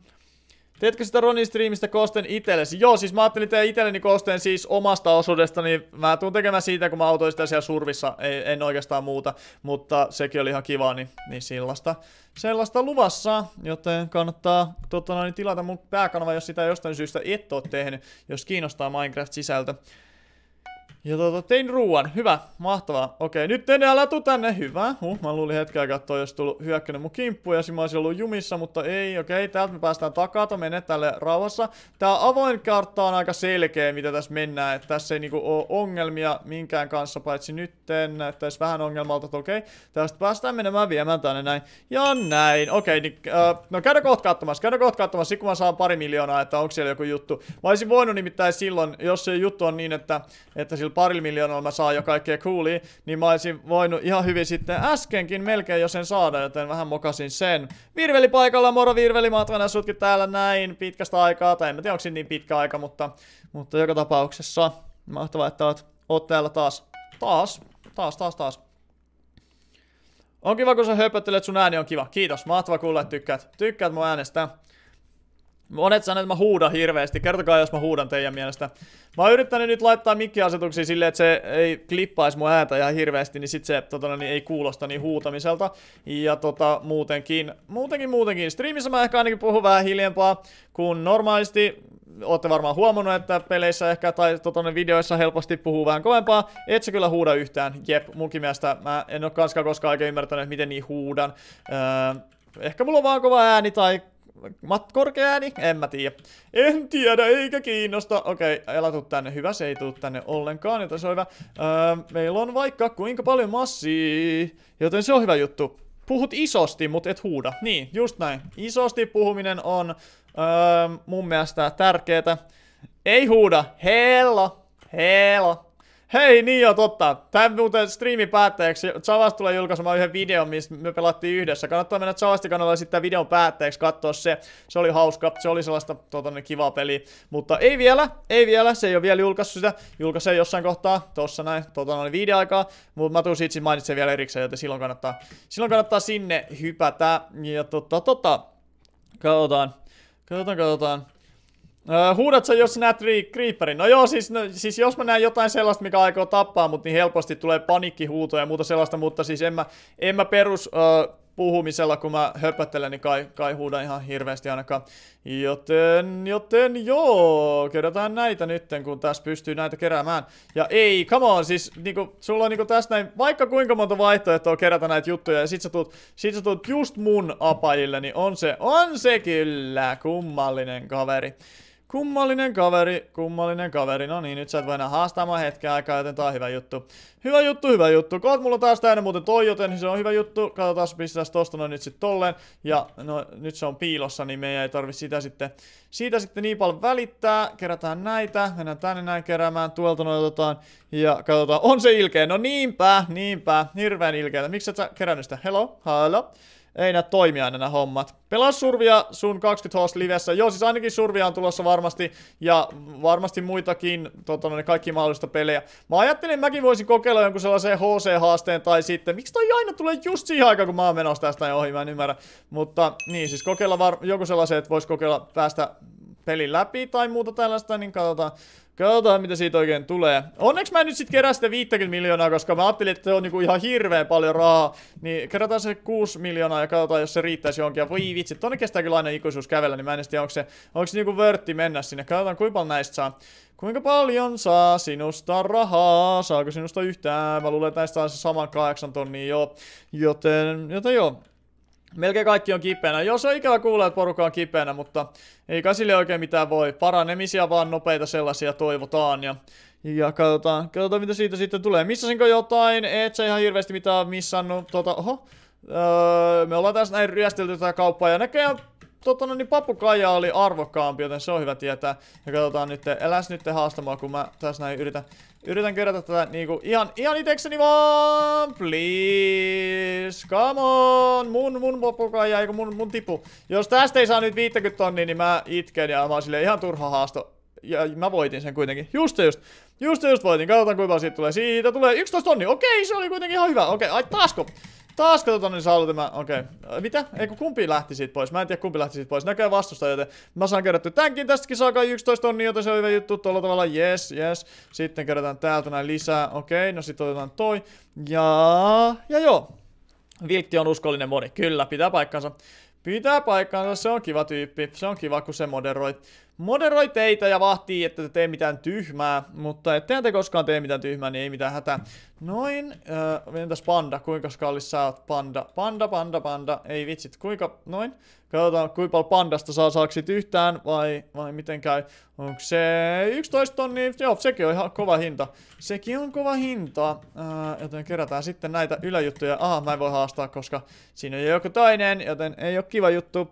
Teetkö sitä Ronin striimistä kosten itsellesi? Joo, siis mä ajattelin tehdä itselleni kosten siis omasta osuudesta, niin mä tuun tekemään siitä, kun mä autoin sitä siellä survissa, Ei, en oikeastaan muuta, mutta sekin oli ihan kiva, niin, niin sellaista, sellaista luvassa, joten kannattaa totta niin tilata mun pääkanava, jos sitä jostain syystä et oo tehnyt, jos kiinnostaa Minecraft-sisältö. Ja tota, tein ruuan. Hyvä. Mahtavaa. Okei, nyt en älä tuu tänne. Hyvä. Huh, mä luulin hetkeä katsoa, jos tullut hyökkänyt mun kimppu ja mä olisin ollut jumissa, mutta ei. Okei, täältä me päästään takata. Mene tälle rauhassa. Tää avoin kartta on aika selkeä, mitä tässä mennään. Et tässä ei niinku oo ongelmia minkään kanssa, paitsi nytten. Näyttäisi vähän ongelmalta, okei. Tästä päästään menemään viemään tänne näin. Ja näin. Okei, niin, äh, no käydä kohta katsomassa. Käydä kohta katsomassa, kun mä saan pari miljoonaa, että onko siellä joku juttu. Mä olisin voinut nimittäin silloin, jos se juttu on niin, että, että sillä parilla miljoonalla mä saan jo kaikkea coolia, niin mä olisin voinut ihan hyvin sitten äskenkin melkein jo sen saada, joten vähän mokasin sen. Virveli paikalla, moro Virveli, mä oon sutkin täällä näin pitkästä aikaa, tai en mä tiedä onko niin pitkä aika, mutta, mutta joka tapauksessa mahtavaa, että oot, oot täällä taas. Taas, taas, taas, taas. On kiva, kun sä höpöttelet, sun ääni on kiva. Kiitos, mahtavaa kuulla, että tykkäät. Tykkäät mun äänestä. Monet sanoo, että mä huudan hirveästi. Kertokaa, jos mä huudan teidän mielestä. Mä oon yrittänyt nyt laittaa mikkiasetuksia silleen, että se ei klippaisi mun ääntä ihan hirveästi, niin sit se totona, niin ei kuulosta niin huutamiselta. Ja tota, muutenkin, muutenkin, muutenkin. Streamissä mä ehkä ainakin puhun vähän hiljempaa kuin normaalisti. Olette varmaan huomannut, että peleissä ehkä tai totona, niin videoissa helposti puhuu vähän kovempaa. Et sä kyllä huuda yhtään. Jep, munkin mielestä mä en oo koskaan koskaan oikein ymmärtänyt, miten niin huudan. Öö, ehkä mulla on vaan kova ääni tai Mat korkea ääni? En mä tiedä. En tiedä, eikä kiinnosta. Okei, okay, elatu tänne. Hyvä, se ei tuu tänne ollenkaan, joten se on hyvä. Öö, meillä on vaikka kuinka paljon massia, joten se on hyvä juttu. Puhut isosti, mut et huuda. Niin, just näin. Isosti puhuminen on öö, mun mielestä tärkeetä. Ei huuda. Hello. Hello. Hei, niin joo, totta. Tämän muuten striimin päätteeksi Chavas tulee julkaisemaan yhden videon, missä me pelattiin yhdessä. Kannattaa mennä Javasti kanavalle sitten videon päätteeksi katsoa se. Se oli hauska, se oli sellaista tuota, niin kivaa peliä. Mutta ei vielä, ei vielä, se ei ole vielä julkaissut sitä. Julkaisee jossain kohtaa, tossa näin, tuota, noin viiden aikaa. Mutta mä tuun siitä mainitsen vielä erikseen, joten silloin kannattaa, silloin kannattaa sinne hypätä. Ja tota, tota, katsotaan, katsotaan, katsotaan huudat huudatko jos näet Creeperin? No joo, siis, no, siis jos mä näen jotain sellaista, mikä aikoo tappaa mutta niin helposti tulee panikkihuutoja ja muuta sellaista, mutta siis en mä, en mä perus uh, puhumisella, kun mä höpöttelen, niin kai, kai huuda ihan hirveästi ainakaan. Joten, joten joo, kerätään näitä nytten, kun tässä pystyy näitä keräämään. Ja ei, come on, siis niinku, sulla on niinku tässä näin vaikka kuinka monta vaihtoehtoa kerätä näitä juttuja, ja sit sä tuut, sit sä tuut just mun apajille, niin on se, on se kyllä kummallinen kaveri. Kummallinen kaveri, kummallinen kaveri. No niin, nyt sä et voi enää mua hetken aikaa, joten tää on hyvä juttu. Hyvä juttu, hyvä juttu. Koot mulla taas täynnä muuten toi, joten se on hyvä juttu. Katsotaan, pistetään tosta noin nyt sitten tolleen. Ja no, nyt se on piilossa, niin meidän ei tarvi sitä sitten, siitä sitten niin paljon välittää. Kerätään näitä, mennään tänne näin keräämään, tuolta noin otetaan. Ja katsotaan, on se ilkeä. No niinpä, niinpä, hirveän ilkeä. Miksi et sä kerännyt sitä? Hello, hello ei nää toimia aina nämä hommat. Pelaa survia sun 20 host livessä. Joo, siis ainakin survia on tulossa varmasti, ja varmasti muitakin, tota, noin, kaikki mahdollista pelejä. Mä ajattelin, mäkin voisin kokeilla jonkun sellaiseen HC-haasteen tai sitten, miksi toi aina tulee just siihen aikaan, kun mä oon menossa tästä ohi, mä en ymmärrä. Mutta niin, siis kokeilla var- joku sellaiseen, että vois kokeilla päästä pelin läpi tai muuta tällaista, niin katsotaan, katsotaan mitä siitä oikein tulee. Onneksi mä nyt sit kerää sitä 50 miljoonaa, koska mä ajattelin, että se on niinku ihan hirveän paljon rahaa. Niin kerätään se 6 miljoonaa ja katsotaan, jos se riittäisi johonkin. Ja voi vitsi, tonne kestää kyllä aina ikuisuus kävellä, niin mä en tiedä, onko se, onko se niinku vörtti mennä sinne. Katsotaan, kuinka paljon näistä saa. Kuinka paljon saa sinusta rahaa? Saako sinusta yhtään? Mä luulen, että näistä saa se saman 8 tonnia jo. Joten, joten joo. Melkein kaikki on kipeänä. Jos on ikävä kuulla, että porukka on kipeänä, mutta ei sille oikein mitään voi. Paranemisia vaan nopeita sellaisia toivotaan ja, ja katsotaan, katsotaan mitä siitä sitten tulee. Missasinko jotain? Et se ihan hirveästi mitään missannut. Tota, oho. Öö, me ollaan tässä näin ryöstelty tätä kauppaa ja näköjään Tota, no niin papukaija oli arvokkaampi, joten se on hyvä tietää. Ja katsotaan nyt, eläs nyt haastamaan, kun mä tässä näin yritän, yritän kerätä tätä niinku ihan, ihan itekseni vaan. Please, come on, mun, mun papukaija, eikö mun, mun tipu. Jos tästä ei saa nyt 50 tonnia, niin mä itken ja mä oon ihan turha haasto ja mä voitin sen kuitenkin. Just just. Just just voitin. Katsotaan kuinka siitä tulee. Siitä tulee 11 tonni. Okei, se oli kuitenkin ihan hyvä. Okei, ai taasko? Taas katsotaan, niin saa tämä, okei. Okay. Äh, mitä? Eikö kumpi lähti siitä pois? Mä en tiedä kumpi lähti siitä pois. Näköjään vastusta, joten mä saan kerätty tämänkin. Tästäkin saa kai 11 tonnia, joten se on hyvä juttu tuolla tavalla. Yes, yes. Sitten kerätään täältä näin lisää. Okei, okay, no sitten otetaan toi. Ja, ja joo. Viltti on uskollinen moni. Kyllä, pitää paikkansa. Pitää paikkaansa, se on kiva tyyppi. Se on kiva, kun se moderoi. Moderoi teitä ja vahtii, että te tee mitään tyhmää, mutta ettei te koskaan tee mitään tyhmää, niin ei mitään hätää. Noin, öö, entäs panda, kuinka kallis sä oot panda? Panda, panda, panda, ei vitsit, kuinka, noin. Katsotaan, kuinka paljon pandasta saa saaksit yhtään, vai, vai miten käy. Onko se 11 tonni? Joo, sekin on ihan kova hinta. Sekin on kova hinta. Ää, joten kerätään sitten näitä yläjuttuja. Aha, mä en voi haastaa, koska siinä on joku toinen, joten ei ole kiva juttu.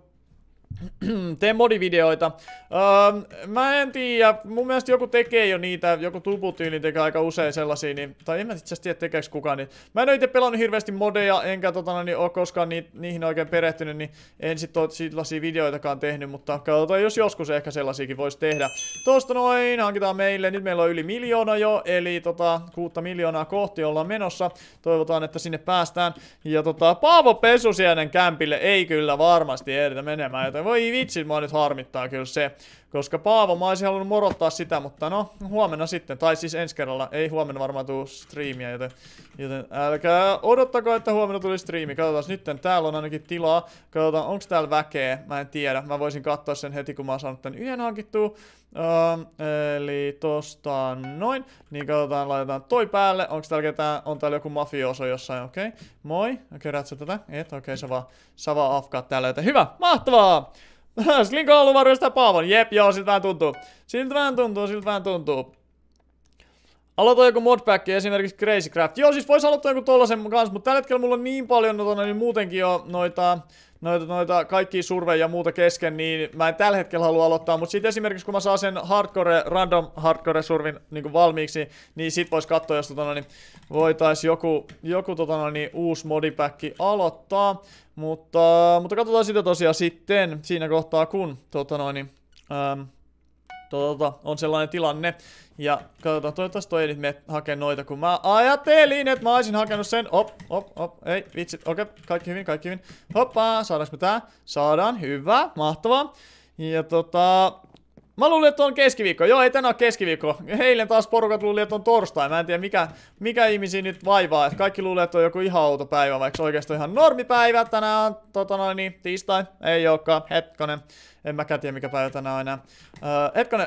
te modivideoita. Öö, mä en tiedä, mun mielestä joku tekee jo niitä, joku tubutyyli tekee aika usein sellaisia, niin, tai en mä itse tiedä tekeekö kukaan. Niin. Mä en ole itse pelannut hirveästi modeja, enkä totana, niin ole koskaan ni, niihin oikein perehtynyt, niin en sit ole sellaisia videoitakaan tehnyt, mutta katsotaan, jos joskus ehkä sellaisiakin voisi tehdä. Tosta noin, hankitaan meille, nyt meillä on yli miljoona jo, eli tota, kuutta miljoonaa kohti ollaan menossa. Toivotaan, että sinne päästään. Ja tota, Paavo Pesusienen kämpille ei kyllä varmasti ehditä menemään, joten voi vitsi, mä nyt harmittaa kyllä se. Koska Paavo, mä olisin halunnut morottaa sitä, mutta no, huomenna sitten. Tai siis ensi kerralla. Ei huomenna varmaan tuu striimiä, joten, joten älkää odottakaa, että huomenna tuli striimi. Katsotaan nyt täällä on ainakin tilaa. Katsotaan, onko täällä väkeä. Mä en tiedä. Mä voisin katsoa sen heti, kun mä oon saanut tän yhden hankittua. Um, eli tosta noin. Niin katsotaan, laitetaan toi päälle. Onko täällä ketään, on täällä joku mafioso jossain, okei. Okay. Moi, Kerätkö tätä? Et, okei, okay, sä vaan, sä vaan afkaat täällä, joten hyvä, mahtavaa! Slinko on ollut varjoista Paavon. Jep, joo, siltä vähän tuntuu. Siltä vähän tuntuu, siltä vähän tuntuu. Aloita joku modpack, esimerkiksi Crazy Craft. Joo, siis voisi aloittaa joku tollasen kanssa, mutta tällä hetkellä mulla on niin paljon no, niin muutenkin jo noita, noita, noita kaikki surveja ja muuta kesken, niin mä en tällä hetkellä halua aloittaa, mutta sitten esimerkiksi kun mä saan sen hardcore, random hardcore survin niin valmiiksi, niin sit vois katsoa, jos tota, niin voitais joku, joku tota, niin, uusi modipäkki aloittaa. Mutta, mutta katsotaan sitä tosiaan sitten siinä kohtaa, kun tota noin, niin, ähm, tota, on sellainen tilanne. Ja katsotaan, toivottavasti toi ei nyt mene noita, kun mä ajattelin, että mä olisin hakenut sen. Op, op, op, ei, vitsit, okei, okay, kaikki hyvin, kaikki hyvin. Hoppaa, saadaanko me tää? Saadaan, hyvä, mahtavaa. Ja tota, Mä luulin, että on keskiviikko. Joo, ei tänään ole keskiviikko. Heille taas porukat luuli, että on torstai. Mä en tiedä, mikä, mikä ihmisiä nyt vaivaa. Kaikki luulee, että on joku ihan outo päivä, vaikka se oikeasti on ihan normipäivä. Tänään on tota noin, niin, tiistai. Ei olekaan. Hetkonen. En mäkään tiedä, mikä päivä tänään on enää. Öö, hetkonen.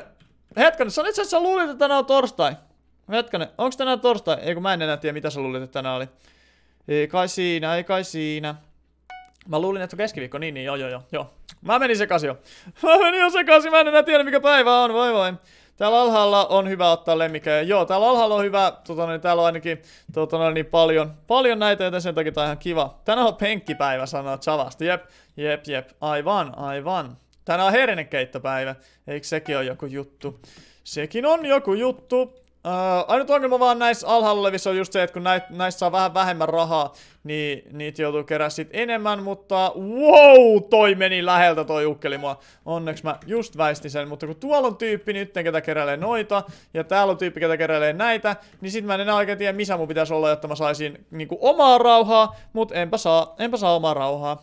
Hetkonen, sä itse asiassa luulit, että tänään on torstai. Hetkonen, onko tänään torstai? Ei kun mä en enää tiedä, mitä sä luulit, että tänään oli. Ei kai siinä, ei kai siinä. Mä luulin, että on keskiviikko, niin, niin, joo, joo, joo, Mä menin sekaisin jo. Mä menin jo sekaisin, mä en enää tiedä mikä päivä on, voi voi. Täällä alhaalla on hyvä ottaa lemmikkejä. Joo, täällä alhaalla on hyvä, tota, niin, täällä on ainakin tota, niin, paljon, paljon näitä, joten sen takia tää on ihan kiva. Tänään on penkkipäivä, sanoo Chavasta. Jep, jep, jep, aivan, aivan. Tänään on hernekeittopäivä, eikö sekin ole joku juttu? Sekin on joku juttu. Uh, ainut ongelma vaan näissä alhaalla olevissa on just se, että kun näit, näissä saa vähän vähemmän rahaa, niin niitä joutuu kerää sit enemmän, mutta wow, toi meni läheltä toi ukkeli mua. Onneksi mä just väistin sen, mutta kun tuolla on tyyppi nyt, ketä keräilee noita, ja täällä on tyyppi, ketä keräilee näitä, niin sit mä en enää oikein tiedä, missä mun pitäisi olla, jotta mä saisin niinku omaa rauhaa, mutta enpä saa, enpä saa omaa rauhaa.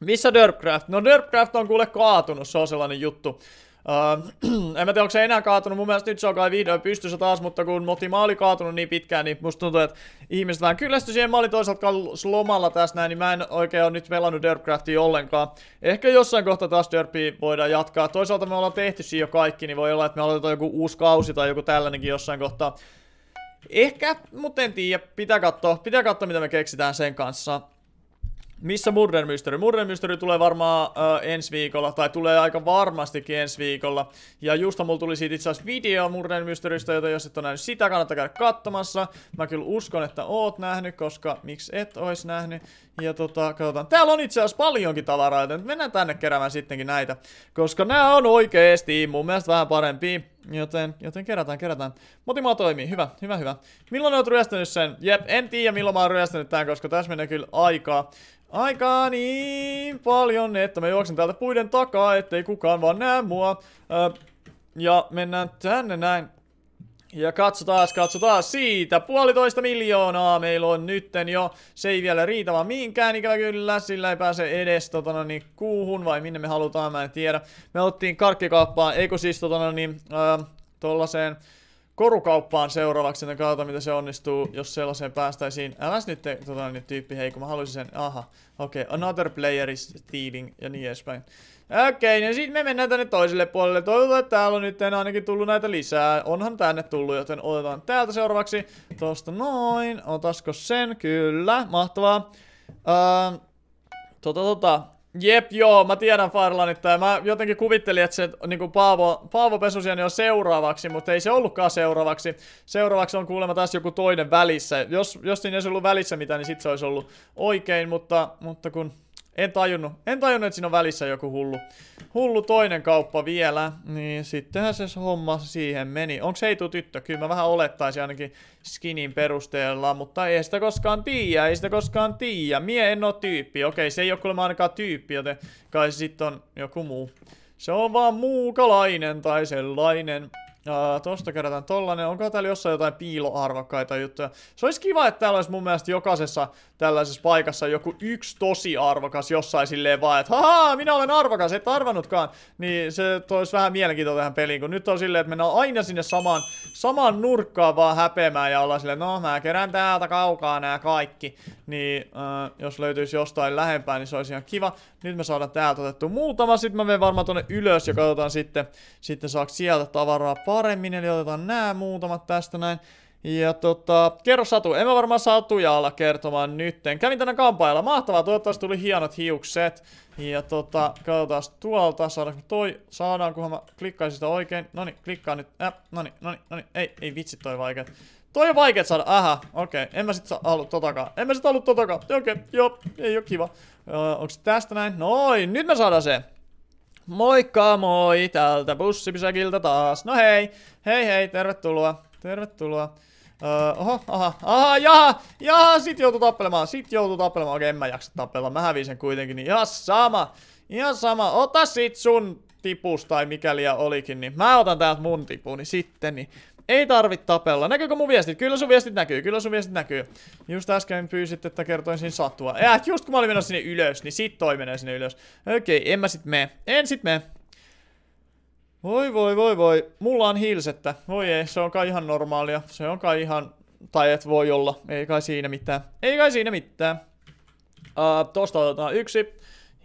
Missä Derpcraft? No Derpcraft on kuule kaatunut, se on sellainen juttu. Uh, en mä tiedä, onko se enää kaatunut. Mun mielestä nyt se on kai vihdoin pystyssä taas, mutta kun Moti niin maali kaatunut niin pitkään, niin musta tuntuu, että ihmiset vähän kyllästy siihen. Mä olin toisaalta lomalla tässä näin, niin mä en oikein ole nyt velannut Derpcraftia ollenkaan. Ehkä jossain kohtaa taas Derpia voidaan jatkaa. Toisaalta me ollaan tehty siinä jo kaikki, niin voi olla, että me aloitetaan joku uusi kausi tai joku tällainenkin jossain kohtaa. Ehkä, mutta en tiedä. Pitää katsoa, pitää katsoa mitä me keksitään sen kanssa. Missä Murder Mystery? Murder Mystery tulee varmaan uh, ensi viikolla, tai tulee aika varmastikin ensi viikolla. Ja just mulla tuli siitä itse asiassa video Murder Mysterystä, joten jos et ole nähnyt sitä, kannattaa käydä katsomassa. Mä kyllä uskon, että oot nähnyt, koska miksi et ois nähnyt. Ja tota, katsotaan. Täällä on itse asiassa paljonkin tavaraa, joten mennään tänne keräämään sittenkin näitä. Koska nämä on oikeesti mun mielestä vähän parempi. Joten, joten kerätään, kerätään. Motimaa niin, toimii, hyvä, hyvä, hyvä. Milloin oot ryöstänyt sen? Jep, en tiedä milloin mä oon ryöstänyt tämän, koska tässä menee kyllä aikaa. Aikaa niin paljon, että mä juoksen täältä puiden takaa, ettei kukaan vaan näe mua. ja mennään tänne näin. Ja katsotaan, katsotaan siitä. Puolitoista miljoonaa meillä on nytten jo. Se ei vielä riitä vaan mihinkään ikävä kyllä. Sillä ei pääse edes totana, no niin, kuuhun vai minne me halutaan, mä en tiedä. Me ottiin karkkikauppaan, eikö siis totana, no niin, ää, ähm, tollaseen korukauppaan seuraavaksi, joten kautta mitä se onnistuu, jos sellaiseen päästäisiin. Äläs nyt te, tota, nyt no niin, tyyppi, hei kun mä haluaisin sen, aha, okei, okay. another player is stealing ja niin edespäin. Okei, no niin sitten me mennään tänne toiselle puolelle. Toivotaan, että täällä on nyt ainakin tullut näitä lisää. Onhan tänne tullut, joten otetaan täältä seuraavaksi. Tosta noin. Otasko sen? Kyllä. Mahtavaa. Öö, tota, tota. Jep, joo, mä tiedän Farlanit tää. Mä jotenkin kuvittelin, että se niin Paavo, Paavo Pesusiani on seuraavaksi, mutta ei se ollutkaan seuraavaksi. Seuraavaksi on kuulemma taas joku toinen välissä. Jos, jos siinä ei olisi ollut välissä mitään, niin sit se olisi ollut oikein, mutta, mutta kun en tajunnut, en tajunnut, että siinä on välissä joku hullu, hullu toinen kauppa vielä. Niin sittenhän se homma siihen meni. Onko Seitu tyttö? Kyllä mä vähän olettaisin ainakin skinin perusteella, mutta ei sitä koskaan tiiä, ei sitä koskaan tiiä. Mie en oo tyyppi. Okei, se ei ole kuulemma ainakaan tyyppi, joten kai se sitten on joku muu. Se on vaan muukalainen tai sellainen. Ja tosta kerätään tollanen. Onko täällä jossain jotain piiloarvokkaita juttuja? Se olisi kiva, että täällä olisi mun mielestä jokaisessa tällaisessa paikassa joku yksi tosi arvokas jossain silleen vaan, että haha, minä olen arvokas, et arvanutkaan. Niin se toisi vähän mielenkiintoista tähän peliin, kun nyt on silleen, että mennään aina sinne samaan, samaan nurkkaan vaan häpeämään ja ollaan silleen, no mä kerään täältä kaukaa nämä kaikki. Niin äh, jos löytyisi jostain lähempää, niin se olisi ihan kiva. Nyt me saadaan täältä otettu muutama, sitten mä menen varmaan tuonne ylös ja katsotaan sitten, sitten saako sieltä tavaraa paremmin, eli otetaan nämä muutamat tästä näin. Ja tota, kerro Satu, en mä varmaan Satuja ala kertomaan nytten. Kävin tänä kampailla, mahtavaa, toivottavasti tuli hienot hiukset. Ja tota, katsotaan tuolta, saadaanko toi, saadaan kunhan mä klikkaisin sitä oikein. Noni, niin, klikkaa nyt, äh, noni, niin, noni, niin, noni, ei, ei vitsi toi vaikea. Toi on vaikea saada, aha, okei, okay. en mä sit saa, halua totakaan, en mä sit halua totakaan, okei, okay, joo, ei oo kiva. Öö, onks tästä näin? Noin, nyt me saadaan se. Moikka moi, täältä bussipysäkiltä taas. No hei, hei hei, tervetuloa, tervetuloa. Öö, oho, aha, aha, jaha, jaha, sit joutuu tappelemaan, sit joutuu tappelemaan. Okei, en mä jaksa tappella, mä hävin sen kuitenkin, niin ihan sama, ihan sama. Ota sit sun tipus tai mikäli olikin, niin mä otan täältä mun tipuni niin sitten, niin ei tarvit tapella. Näkyykö mun viestit? Kyllä sun viestit näkyy, kyllä sun viestit näkyy. Just äsken pyysit, että kertoisin sattua. Äh, just kun mä olin menossa sinne ylös, niin sit toi menee sinne ylös. Okei, okay, en mä sit mene. En sit mene. Voi voi voi voi. Mulla on hilsettä. Voi ei, se on kai ihan normaalia. Se on kai ihan... Tai et voi olla. Ei kai siinä mitään. Ei kai siinä mitään. Uh, tosta otetaan yksi.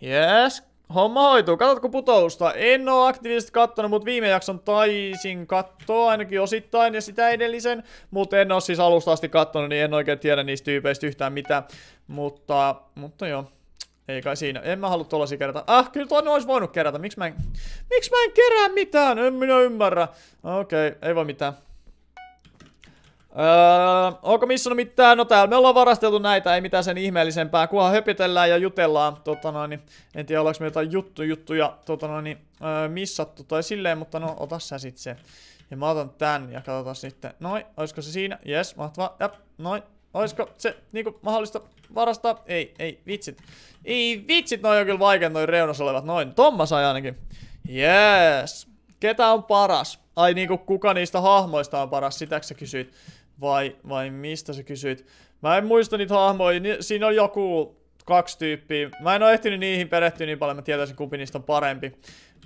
Yes, Homma hoituu. Katsotko putousta? En oo aktiivisesti kattonut, mutta viime jakson taisin katsoa ainakin osittain ja sitä edellisen. Mutta en oo siis alusta asti kattonut, niin en oikein tiedä niistä tyypeistä yhtään mitään. Mutta, mutta joo. Ei kai siinä. En mä halua tollasia kerätä. Ah, kyllä tuonne olisi voinut kerätä. Miksi mä en, miks mä en kerää mitään? En minä ymmärrä. Okei, okay, ei voi mitään. Öö, onko on mitään? No täällä me ollaan varasteltu näitä, ei mitään sen ihmeellisempää. Kunhan höpitellään ja jutellaan, tota noin, niin en tiedä ollaanko me jotain juttu, juttuja tota noin, niin, öö, missattu tai silleen, mutta no ota sä sit se. Ja mä otan tän ja katsotaan sitten. Noi, olisiko se siinä? Yes, mahtavaa. Jep, noi, Olisiko se niinku mahdollista varastaa? Ei, ei, vitsit. Ei vitsit, noin on kyllä vaikea noin reunassa olevat. Noin, Tomma sai ainakin. Yes. Ketä on paras? Ai niinku kuka niistä hahmoista on paras, sitäks sä kysyit vai, vai mistä sä kysyit? Mä en muista niitä hahmoja, siinä on joku kaksi tyyppiä. Mä en oo ehtinyt niihin perehtyä niin paljon, mä tietäisin kumpi niistä on parempi.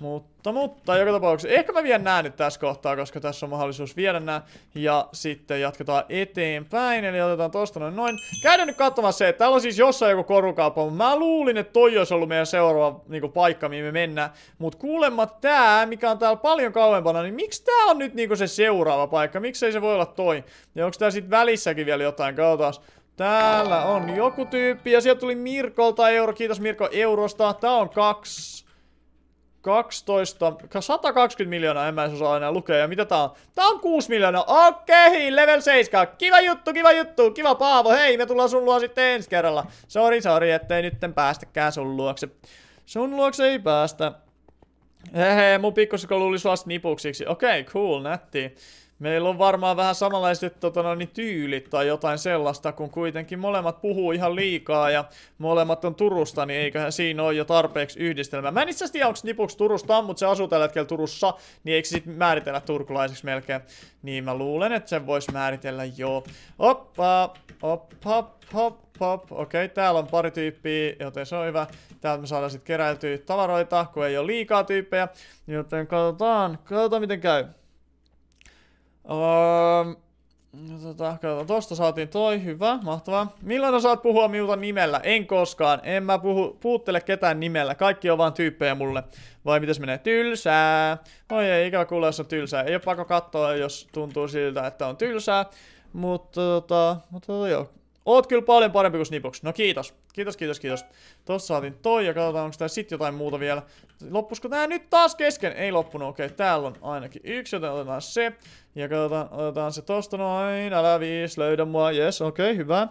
Mutta, mutta, joka tapauksessa. Ehkä mä vien nää nyt tässä kohtaa, koska tässä on mahdollisuus viedä nää. Ja sitten jatketaan eteenpäin, eli otetaan tosta noin noin. Käydään nyt katsomaan se, että täällä on siis jossain joku korukaupo. Mä luulin, että toi olisi ollut meidän seuraava niinku, paikka, mihin me mennään. Mut kuulemma tää, mikä on täällä paljon kauempana, niin miksi tää on nyt niinku se seuraava paikka? Miksei se voi olla toi? Ja onko tää sit välissäkin vielä jotain? Katsotaan. Täällä on joku tyyppi ja sieltä tuli Mirkolta euro. Kiitos Mirko eurosta. Tää on kaksi... 12, 120 miljoonaa, en mä osaa enää lukea. Ja mitä tää on? Tää on 6 miljoonaa. Okei, level 7. Kiva juttu, kiva juttu, kiva Paavo. Hei, me tullaan sun luo sitten ensi kerralla. Sori, sori, ettei nytten päästäkään sun luokse. Sun luokse ei päästä. Hehe, mun pikkusikko luuli sua nipuksiksi. Okei, okay, cool, nätti. Meillä on varmaan vähän samanlaiset tota noin, niin tyylit tai jotain sellaista, kun kuitenkin molemmat puhuu ihan liikaa ja molemmat on Turusta, niin eiköhän siinä ole jo tarpeeksi yhdistelmä. Mä en itse asiassa tiedä, onko Nipuks Turusta mutta se asuu tällä hetkellä Turussa, niin eikö sit määritellä turkulaiseksi melkein? Niin mä luulen, että sen voisi määritellä jo. Oppa, op, hop, hop, hop. Okei, okay, täällä on pari tyyppiä, joten se on hyvä. Täältä me saadaan sitten keräiltyä tavaroita, kun ei ole liikaa tyyppejä. Joten katsotaan, katsotaan miten käy. Öö, tosta saatiin toi, hyvä, mahtavaa. Milloin osaat puhua minulta nimellä? En koskaan, en mä puhu, puuttele ketään nimellä, kaikki on vaan tyyppejä mulle. Vai mitäs menee? Tylsää. Oi ei ikävä kuulla, jos on tylsää. Ei ole pakko katsoa, jos tuntuu siltä, että on tylsää. Mutta tota, mutta joo. Oot kyllä paljon parempi kuin Snipox. No kiitos. Kiitos, kiitos, kiitos. Tossa saatiin toi ja katsotaan, onko tää sit jotain muuta vielä. Loppusko tää nyt taas kesken? Ei loppunut, okei, okay, täällä on ainakin yksi, joten otetaan se. Ja katsotaan, otetaan se tosta noin, älä viis, löydä mua, yes, okei, okay, hyvä.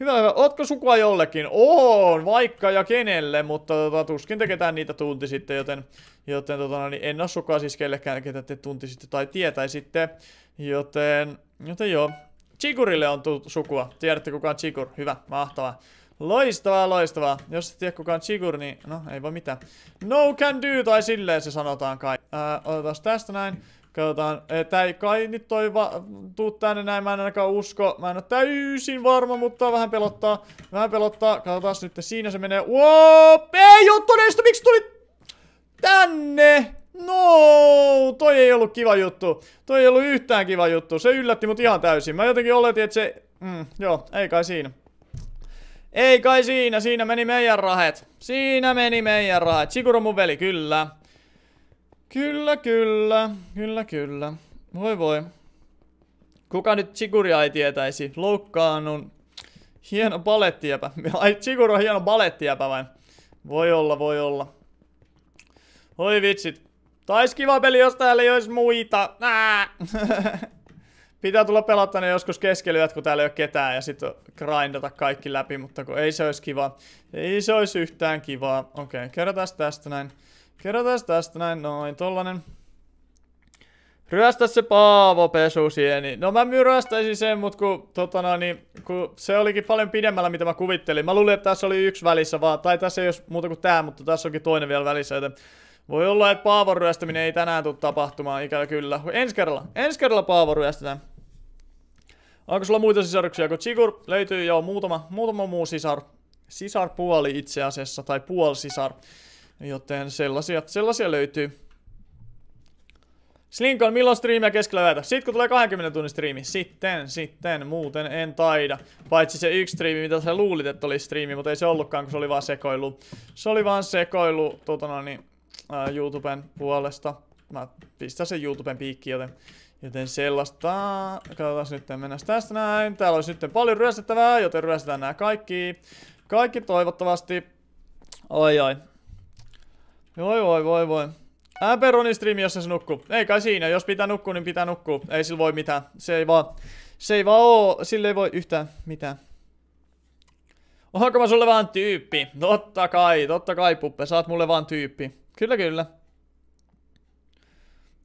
Hyvä, hyvä. Ootko sukua jollekin? Oon, vaikka ja kenelle, mutta tota, tuskin teketään niitä tunti sitten, joten, joten tota, no niin en oo sukua siis kellekään, ketä te sitten tai tietäisitte. Joten, joten joo. Chigurille on tullut sukua. Tiedätte kuka on Chigur? Hyvä, mahtavaa. Loistavaa, loistavaa. Jos et tiedä kukaan Chigur, niin no ei voi mitään. No can do, tai silleen se sanotaan kai. Ää, otetaan tästä näin. Katsotaan, tää ei kai nyt toi va tuu tänne näin, mä en ainakaan usko. Mä en ole täysin varma, mutta vähän pelottaa. Vähän pelottaa, katsotaan nyt, siinä se menee. Wow, ei oo todellista, miksi tuli tänne? No, toi ei ollut kiva juttu. Toi ei ollut yhtään kiva juttu. Se yllätti mut ihan täysin. Mä jotenkin oletin, että se... Mm, joo, ei kai siinä. Ei kai siinä, siinä meni meidän rahet. Siinä meni meidän rahet. Siguro mun veli, kyllä. Kyllä, kyllä, kyllä, kyllä. Voi voi. Kuka nyt Siguria ei tietäisi? Loukkaannun. Hieno palettiäpä. Ai, Siguro on hieno palettiäpä vai? Voi olla, voi olla. Oi vitsit. Tais kiva peli, jos täällä ei olisi muita. Ää. pitää tulla pelata ne joskus keskelyöt, kun täällä ei ole ketään ja sitten grindata kaikki läpi, mutta kun ei se olisi kiva. Ei se olisi yhtään kivaa. Okei, okay, kerrotaan tästä näin. Kerrotaan tästä näin, noin tollanen. Ryöstä se Paavo pesusieni. No mä myrästäisin sen, mutta kun, totana, niin, kun se olikin paljon pidemmällä, mitä mä kuvittelin. Mä luulin, että tässä oli yksi välissä vaan, tai tässä ei olisi muuta kuin tää, mutta tässä onkin toinen vielä välissä, joten voi olla, että Paavon ryöstäminen ei tänään tule tapahtumaan, ikävä kyllä. Ensi kerralla, ensi kerralla paavon ryöstetään. Onko sulla muita sisaruksia kuin Chigur? Löytyy jo muutama, muutama muu sisar. puoli itse asiassa, tai sisar. Joten sellaisia, sellaisia löytyy. Slinkon, milloin striimiä keskellä yötä? Sitten kun tulee 20 tunnin striimi. Sitten, sitten, muuten en taida. Paitsi se yksi striimi, mitä sä luulit, että oli striimi, mutta ei se ollutkaan, kun se oli vaan sekoilu. Se oli vaan sekoilu, tota no niin, ää, YouTuben puolesta. Mä pistän sen YouTuben piikki, joten, joten sellaista. Katsotaan nyt, mennään tästä näin. Täällä olisi nyt paljon ryöstettävää, joten ryöstetään nämä kaikki. Kaikki toivottavasti. Oi oi. Voi voi voi voi. Aperoni streami, jossa se nukkuu. Ei kai siinä, jos pitää nukkua, niin pitää nukkua. Ei sillä voi mitään. Se ei vaan, se ei vaan oo, sille ei voi yhtään mitään. Onko mä sulle vaan tyyppi? Totta kai, totta kai puppe, sä oot mulle vaan tyyppi. Kyllä, kyllä.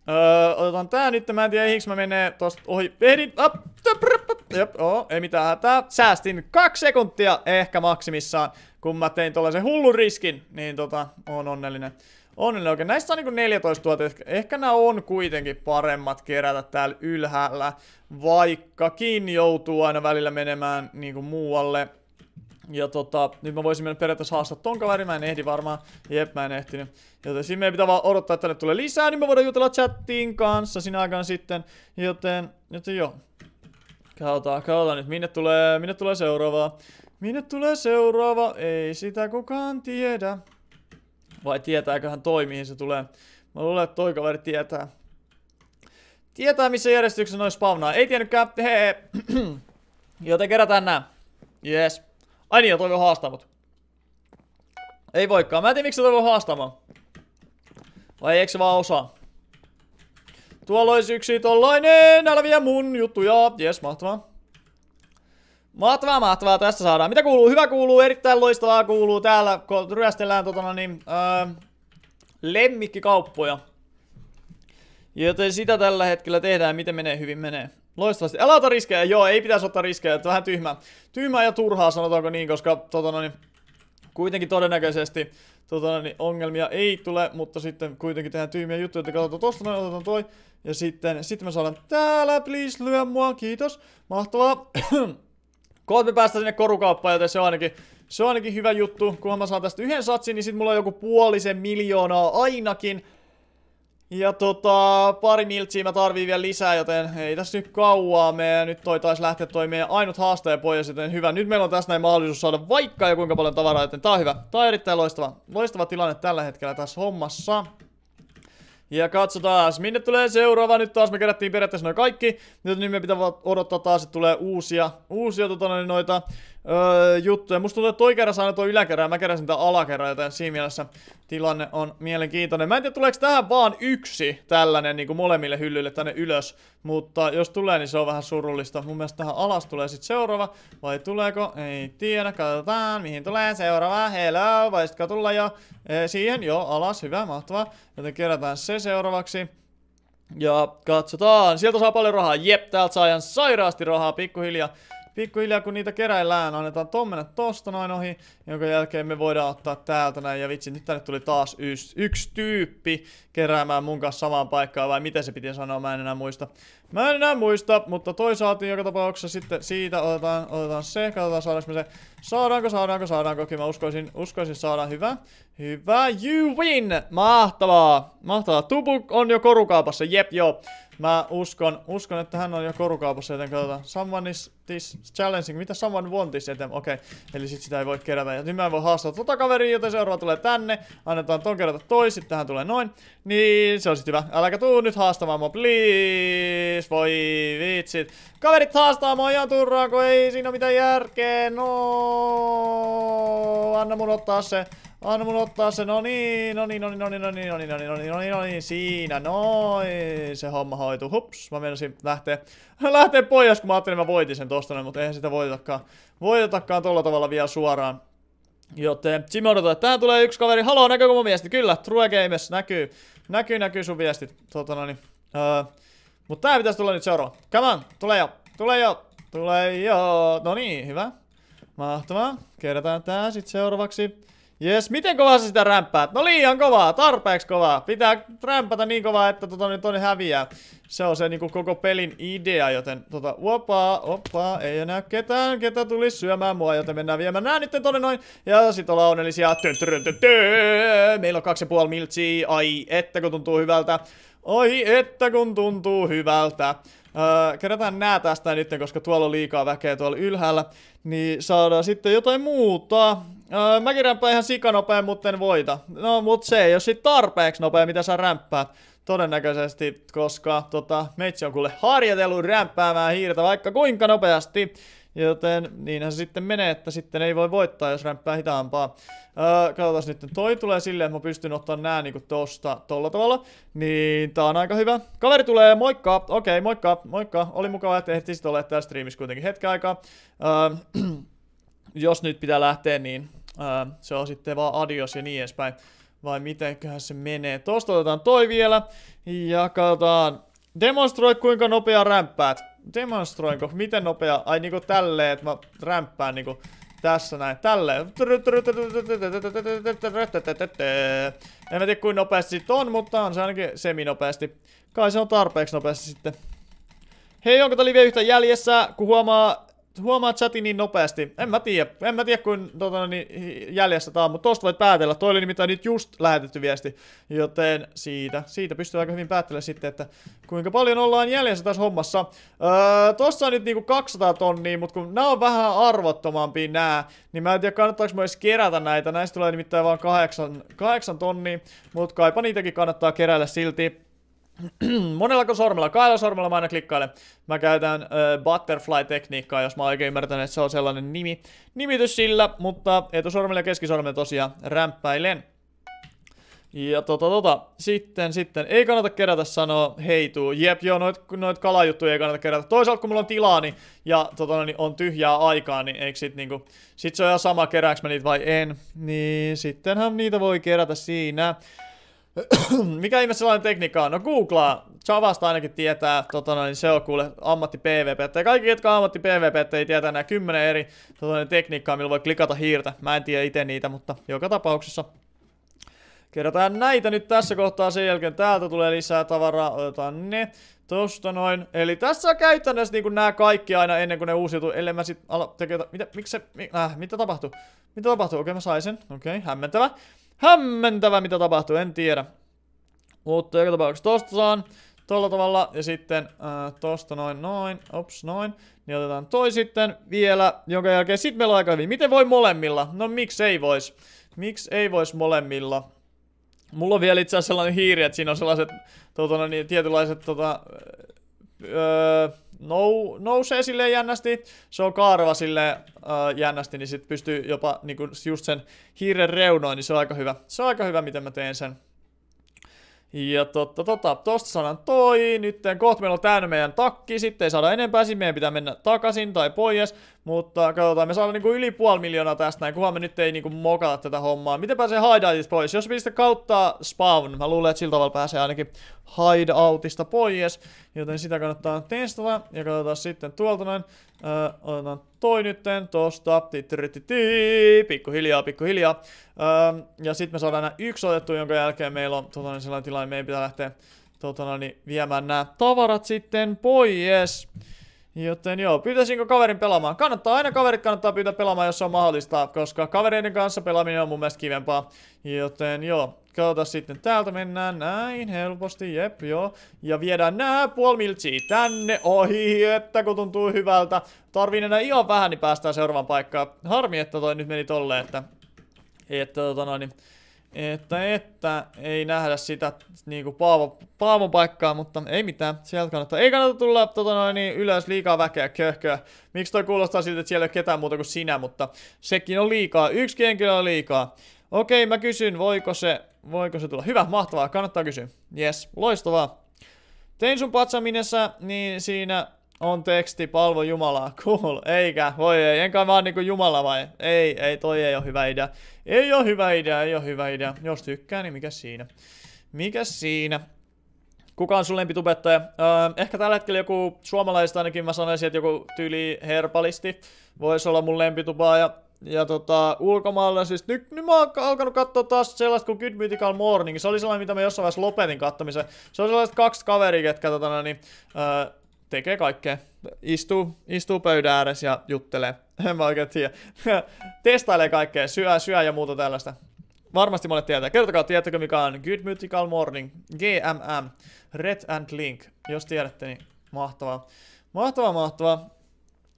Öö, otetaan tää nyt, mä en tiedä, eihinkö mä menee tosta ohi. Ehdin, op, töp, röp, jop, oo, ei mitään hätää. Säästin kaksi sekuntia ehkä maksimissaan, kun mä tein tollasen hullun riskin. Niin tota, on onnellinen. Onnellinen oikein. Näistä on niinku 14 000, ehkä, ehkä nämä on kuitenkin paremmat kerätä täällä ylhäällä. Vaikkakin joutuu aina välillä menemään niinku muualle ja tota, nyt mä voisin mennä periaatteessa haastaa ton kaveri, mä en ehdi varmaan. Jep, mä en ehtinyt. Joten siinä meidän pitää vaan odottaa, että tänne tulee lisää, niin me voidaan jutella chattiin kanssa sinä aikaan sitten. Joten, joten joo. Katsotaan, katsotaan nyt, minne tulee, minne tulee seuraavaa. Minne tulee seuraava? Ei sitä kukaan tiedä. Vai tietääköhän toi, mihin se tulee? Mä luulen, että toi kaveri tietää. Tietää, missä järjestyksessä noin spawnaa. Ei tiennytkään. Hei. Joten kerätään nää. Yes. Ai niin, toivon haastaa mut. Ei voikaan. Mä en tiedä miksi toivon haastamaan. Vai eikö se vaan osaa? Tuolla olisi yksi tollainen, älä vie mun juttuja. Jes, mahtavaa. Mahtavaa, mahtavaa, tässä saadaan. Mitä kuuluu? Hyvä kuuluu, erittäin loistavaa kuuluu. Täällä kun ryöstellään totona no niin, öö, lemmikkikauppoja. Joten sitä tällä hetkellä tehdään, miten menee, hyvin menee. Loistavasti. Älä ota riskejä. Joo, ei pitäisi ottaa riskejä. Että vähän tyhmää. Tyhmää ja turhaa, sanotaanko niin, koska tota noin, niin, kuitenkin todennäköisesti tota noin, niin, ongelmia ei tule, mutta sitten kuitenkin tehdään tyhmiä juttuja, että katsotaan tosta noin, otetaan toi. Ja sitten, sitten me saadaan täällä, please lyö mua, kiitos. Mahtavaa. Kohta me päästään sinne korukauppaan, joten se on ainakin se on ainakin hyvä juttu, kunhan mä saan tästä yhden satsin, niin sit mulla on joku puolisen miljoonaa ainakin ja tota, pari miltsiä mä tarvii vielä lisää, joten ei tässä nyt kauaa me Nyt toi tais lähteä toi meidän ainut haastaja pois, joten hyvä. Nyt meillä on tässä näin mahdollisuus saada vaikka ja kuinka paljon tavaraa, joten tää on hyvä. Tää on erittäin loistava, loistava tilanne tällä hetkellä tässä hommassa. Ja katsotaan, minne tulee seuraava. Nyt taas me kerättiin periaatteessa noin kaikki. Nyt, nyt me pitää odottaa taas, että tulee uusia, uusia tota, noita öö, juttuja. Musta tuntuu, että toi keräs aina toi yläkerä ja mä keräsin tää alakerä, joten siinä mielessä tilanne on mielenkiintoinen. Mä en tiedä, tuleeko tähän vaan yksi tällainen niin kuin molemmille hyllyille tänne ylös, mutta jos tulee, niin se on vähän surullista. Mun mielestä tähän alas tulee sitten seuraava, vai tuleeko? Ei tiedä, katsotaan, mihin tulee seuraava. Hello, voisitko tulla jo? Ee, siihen, joo, alas, hyvä, mahtavaa. Joten kerätään se seuraavaksi. Ja katsotaan, sieltä saa paljon rahaa, jep, täältä saa ihan sairaasti rahaa pikkuhiljaa pikkuhiljaa kun niitä keräillään, annetaan ton mennä tosta noin ohi, jonka jälkeen me voidaan ottaa täältä näin. Ja vitsi, nyt tänne tuli taas yksi, yksi tyyppi keräämään mun kanssa samaan paikkaan, vai miten se piti sanoa, mä en enää muista. Mä en enää muista, mutta toi saatiin joka tapauksessa. Sitten siitä otetaan, otetaan se. Katsotaan saadaanko me se. Saadaanko, saadaanko, saadaanko. Okei, mä uskoisin, uskoisin saadaan. Hyvä. Hyvä. You win! Mahtavaa. Mahtavaa. Tupuk on jo korukaapassa, Jep, joo. Mä uskon, uskon, että hän on jo korukaapassa, joten katsotaan. Someone is this challenging. Mitä someone wants eteen? Okei, okay. eli sit sitä ei voi kerätä. Ja nyt mä en voi haastaa tota kaveria, joten seuraava tulee tänne. Annetaan ton kerätä toi, sitten tähän tulee noin. Niin, se on sit hyvä. Äläkä tuu nyt haastamaan mua, please kysymys, siis voi vitsit. Kaverit haastaa mua ihan turraa, kun ei siinä ole mitään järkeä. No, anna mun ottaa se. Anna mun ottaa se, no niin, no niin, no niin, no niin, no niin, no niin, no niin, no niin, no niin, no niin, siinä, noin, se homma hoituu, hups, mä menisin lähteä, lähteä pois, kun mä ajattelin, mä voitin sen tosta mutta eihän sitä voitetakaan, voitetakaan tolla tavalla vielä suoraan. Joten Jimmy odotetaan, että tää tulee yksi kaveri, haloo, näkyykö mun viesti, kyllä, True Games, näkyy, näkyy, näkyy sun viestit, tota no niin, öö, mutta tää pitäisi tulla nyt seuraava. Come on, tule jo, tule jo, tule jo. No niin, hyvä. Mahtavaa. Kerätään tää sit seuraavaksi. Jes, miten kovaa sä sitä rämppäät? No liian kovaa, tarpeeksi kovaa. Pitää rämpätä niin kovaa, että tota nyt on häviää. Se on se niinku koko pelin idea, joten tota, opaa, opaa, ei enää ketään, ketä tuli syömään mua, joten mennään viemään nää nyt tonne noin. Ja sit ollaan onnellisia. Meillä on kaksi ja puoli miltsiä, ai että kun tuntuu hyvältä. Oi että kun tuntuu hyvältä. Öö, kerätään nää tästä nyt, koska tuolla on liikaa väkeä tuolla ylhäällä. Niin saadaan sitten jotain muuta. Öö, mä keräänpä ihan sikanopeen, mutta en voita. No mut se ei ole sit tarpeeksi nopea, mitä sä rämppäät. Todennäköisesti, koska tota, meitsi on kuule harjoitellut rämpäämään hiirtä vaikka kuinka nopeasti. Joten niinhän se sitten menee, että sitten ei voi voittaa, jos rämpää hitaampaa. Öö, katsotaan nyt, toi tulee silleen, että mä pystyn ottamaan nää niinku tosta tolla tavalla. Niin tää on aika hyvä. Kaveri tulee, moikka! Okei, moikka, moikka. Oli mukava, että ehtisit olla täällä streamissa kuitenkin hetken aikaa. Öö, jos nyt pitää lähteä, niin öö, se on sitten vaan adios ja niin edespäin. Vai mitenköhän se menee? Tosta otetaan toi vielä. Ja katsotaan. Demonstroi kuinka nopea rämpäät demonstroinko, miten nopea, ai niinku tälleen, että mä rämppään niinku tässä näin, tälleen. En mä tiedä kuin nopeasti sit on, mutta on se ainakin seminopeasti. Kai se on tarpeeksi nopeasti sitten. Hei, onko tää live yhtä jäljessä? Kun huomaa, huomaat chatin niin nopeasti. En mä tiedä, en mä tiedä kuin tota, no, niin, jäljessä tää on, mutta tosta voit päätellä. Toi oli nimittäin nyt just lähetetty viesti, joten siitä, siitä pystyy aika hyvin päättelemään sitten, että kuinka paljon ollaan jäljessä tässä hommassa. Öö, tossa on nyt niinku 200 tonnia, mutta kun nämä on vähän arvottomampi nää, niin mä en tiedä kannattaako mä edes kerätä näitä. Näistä tulee nimittäin vaan 8, 8 tonnia, mutta kaipa niitäkin kannattaa keräillä silti. Monellako sormella? Kahdella sormella mä aina klikkailen. Mä käytän äh, butterfly-tekniikkaa, jos mä oikein ymmärtän, että se on sellainen nimi. Nimitys sillä, mutta etusormella ja keskisormella tosiaan rämppäilen. Ja tota tota, sitten, sitten, ei kannata kerätä sanoa heituu. Jep, joo, noit, noit kalajuttuja ei kannata kerätä. Toisaalta kun mulla on tilaa niin, ja tota, no, niin on tyhjää aikaa, niin eikö sit niinku, sit se on ihan sama kerääks mä niitä vai en. Niin sittenhän niitä voi kerätä siinä. Mikä ihme sellainen tekniikka on? No googlaa. Javasta ainakin tietää, totana, niin se on kuule ammatti PvP. Ja kaikki, jotka on ammatti PvP, ei tietää nämä kymmenen eri totana, tekniikkaa, millä voi klikata hiirtä. Mä en tiedä itse niitä, mutta joka tapauksessa Kerrotaan näitä nyt tässä kohtaa, sen jälkeen täältä tulee lisää tavaraa, otetaan ne tosta noin. Eli tässä on käytännössä niinku nämä kaikki aina ennen kuin ne uusiutuu, ellei mä sit ala tekee, mitä, miksi se, mi, äh, mitä tapahtuu? Mitä tapahtuu? Okei, okay, mä sain sen, okei, okay, hämmentävä hämmentävä, mitä tapahtuu, en tiedä. Mutta joka tapauksessa tosta saan tolla tavalla ja sitten ää, äh, tosta noin, noin, ops, noin. Niin otetaan toi sitten vielä, jonka jälkeen sit meillä on aika hyvin. Miten voi molemmilla? No miksi ei vois? Miksi ei vois molemmilla? Mulla on vielä itse asiassa sellainen hiiri, että siinä on sellaiset tota, no niin, tietynlaiset tota, öö, nou, nousee sille jännästi, se on kaarva sille uh, jännästi, niin sit pystyy jopa niin kun just sen hiiren reunoin, niin se on aika hyvä. Se on aika hyvä, miten mä teen sen. Ja totta, totta, tosta sanan toi, nyt kohta meillä on täynnä meidän takki, sitten ei saada enempää, sitten meidän pitää mennä takaisin tai pois. Mutta katsotaan, me saadaan niinku yli puoli miljoonaa tästä näin, kunhan me nyt ei niinku mokata tätä hommaa. Miten pääsee hideoutista pois? Jos pistä kautta spawn, mä luulen, että sillä tavalla pääsee ainakin hideoutista pois. Joten sitä kannattaa testata. Ja katsotaan sitten tuolta näin. Öö, otetaan toi nytten tosta. Tittirittitii. Pikkuhiljaa, pikkuhiljaa. Öö, ja sitten me saadaan nämä yksi otettu, jonka jälkeen meillä on tota, niin sellainen tilanne, meidän pitää lähteä tota, niin, viemään nämä tavarat sitten pois. Joten joo, pyytäisinkö kaverin pelaamaan? Kannattaa, aina kaverit kannattaa pyytää pelaamaan, jos se on mahdollista, koska kavereiden kanssa pelaaminen on mun mielestä kivempaa. Joten joo, katsotaan sitten. Täältä mennään näin helposti, jep, joo. Ja viedään nää puoli tänne. Ohi, että kun tuntuu hyvältä. Tarviin enää ihan vähän, niin päästään seuraavaan paikkaan. Harmi, että toi nyt meni tolleen, että... Että tota noin, niin että, että ei nähdä sitä niinku Paavo, Paavon paikkaa, mutta ei mitään, sieltä kannattaa. Ei kannata tulla tota noin, niin ylös liikaa väkeä, köhköä. Miksi toi kuulostaa siltä, että siellä ei ole ketään muuta kuin sinä, mutta sekin on liikaa. Yksi henkilö on liikaa. Okei, mä kysyn, voiko se, voiko se tulla. Hyvä, mahtavaa, kannattaa kysyä. Yes, loistavaa. Tein sun patsaminessa, niin siinä on teksti, palvo Jumalaa, cool, eikä, voi ei, enkä mä oon niinku Jumala vai? Ei, ei, toi ei oo hyvä idea. Ei oo hyvä idea, ei oo hyvä idea. Jos tykkää, niin mikä siinä? Mikä siinä? Kuka on sun lempitubettaja? Öö, ehkä tällä hetkellä joku suomalaista ainakin mä sanoisin, että joku tyli herpalisti voisi olla mun lempitubaaja. Ja tota, ulkomailla siis, nyt, nyt mä oon alkanut katsoa taas sellaista kuin Good Mythical Morning. Se oli sellainen, mitä mä jossain vaiheessa lopetin katsomisen Se oli sellaiset kaksi kaveria, ketkä tota, no niin, öö, tekee kaikkea. Istuu, istuu pöydän ääressä ja juttelee. En mä oikein tiedä. Testailee kaikkea, syö, syö ja muuta tällaista. Varmasti monet tietää. Kertokaa, tiedättekö mikä on Good Mythical Morning, GMM, Red and Link. Jos tiedätte, niin mahtavaa. Mahtavaa, mahtavaa.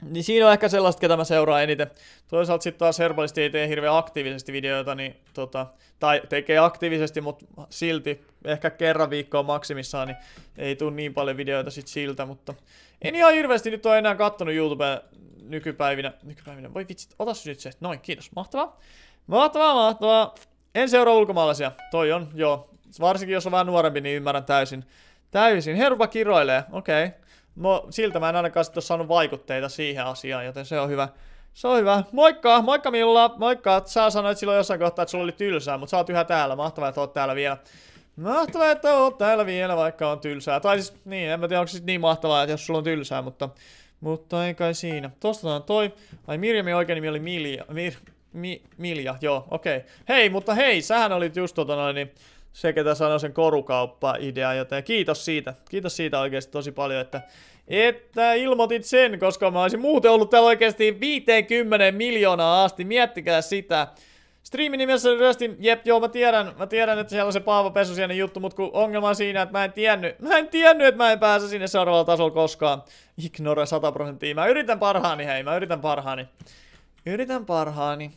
Niin siinä on ehkä sellaista, ketä mä seuraan eniten. Toisaalta sitten taas herbalisti ei tee hirveän aktiivisesti videoita, niin tota, tai tekee aktiivisesti, mutta silti ehkä kerran viikkoa maksimissaan, niin ei tule niin paljon videoita sit siltä, mutta en ihan hirveästi nyt ole enää kattonut YouTubea nykypäivinä. Nykypäivinä, voi vitsit, otas nyt se. Noin, kiitos, mahtavaa. Mahtavaa, mahtavaa. En seuraa ulkomaalaisia, toi on, joo. Varsinkin jos on vähän nuorempi, niin ymmärrän täysin. Täysin, herba kiroilee, okei. Okay. Mo, siltä mä en ainakaan sitten saanut vaikutteita siihen asiaan, joten se on hyvä. Se on hyvä. Moikka, moikka Milla, moikka. Sä sanoit silloin jossain kohtaa, että sulla oli tylsää, mutta sä oot yhä täällä. Mahtavaa, että oot täällä vielä. Mahtavaa, että oot täällä vielä, vaikka on tylsää. Tai siis, niin, en mä tiedä, onko se niin mahtavaa, että jos sulla on tylsää, mutta... Mutta ei kai siinä. on toi. Ai Mirjamin oikein nimi oli Milja. Mir, mi, Milja, joo, okei. Okay. Hei, mutta hei, sähän olit just tota noin, niin se, ketä sanoi sen korukauppa-idea, joten kiitos siitä. Kiitos siitä oikeasti tosi paljon, että, että ilmoitit sen, koska mä olisin muuten ollut täällä oikeasti 50 miljoonaa asti. Miettikää sitä. Streamin nimessä Röstin, jep, joo mä tiedän, mä tiedän, että siellä on se Paavo Pesusienen juttu, mutta kun ongelma on siinä, että mä en tiennyt, mä en tiennyt, että mä en pääse sinne seuraavalla tasolla koskaan. Ignore 100 prosenttia, mä yritän parhaani, hei, mä yritän parhaani. Yritän parhaani.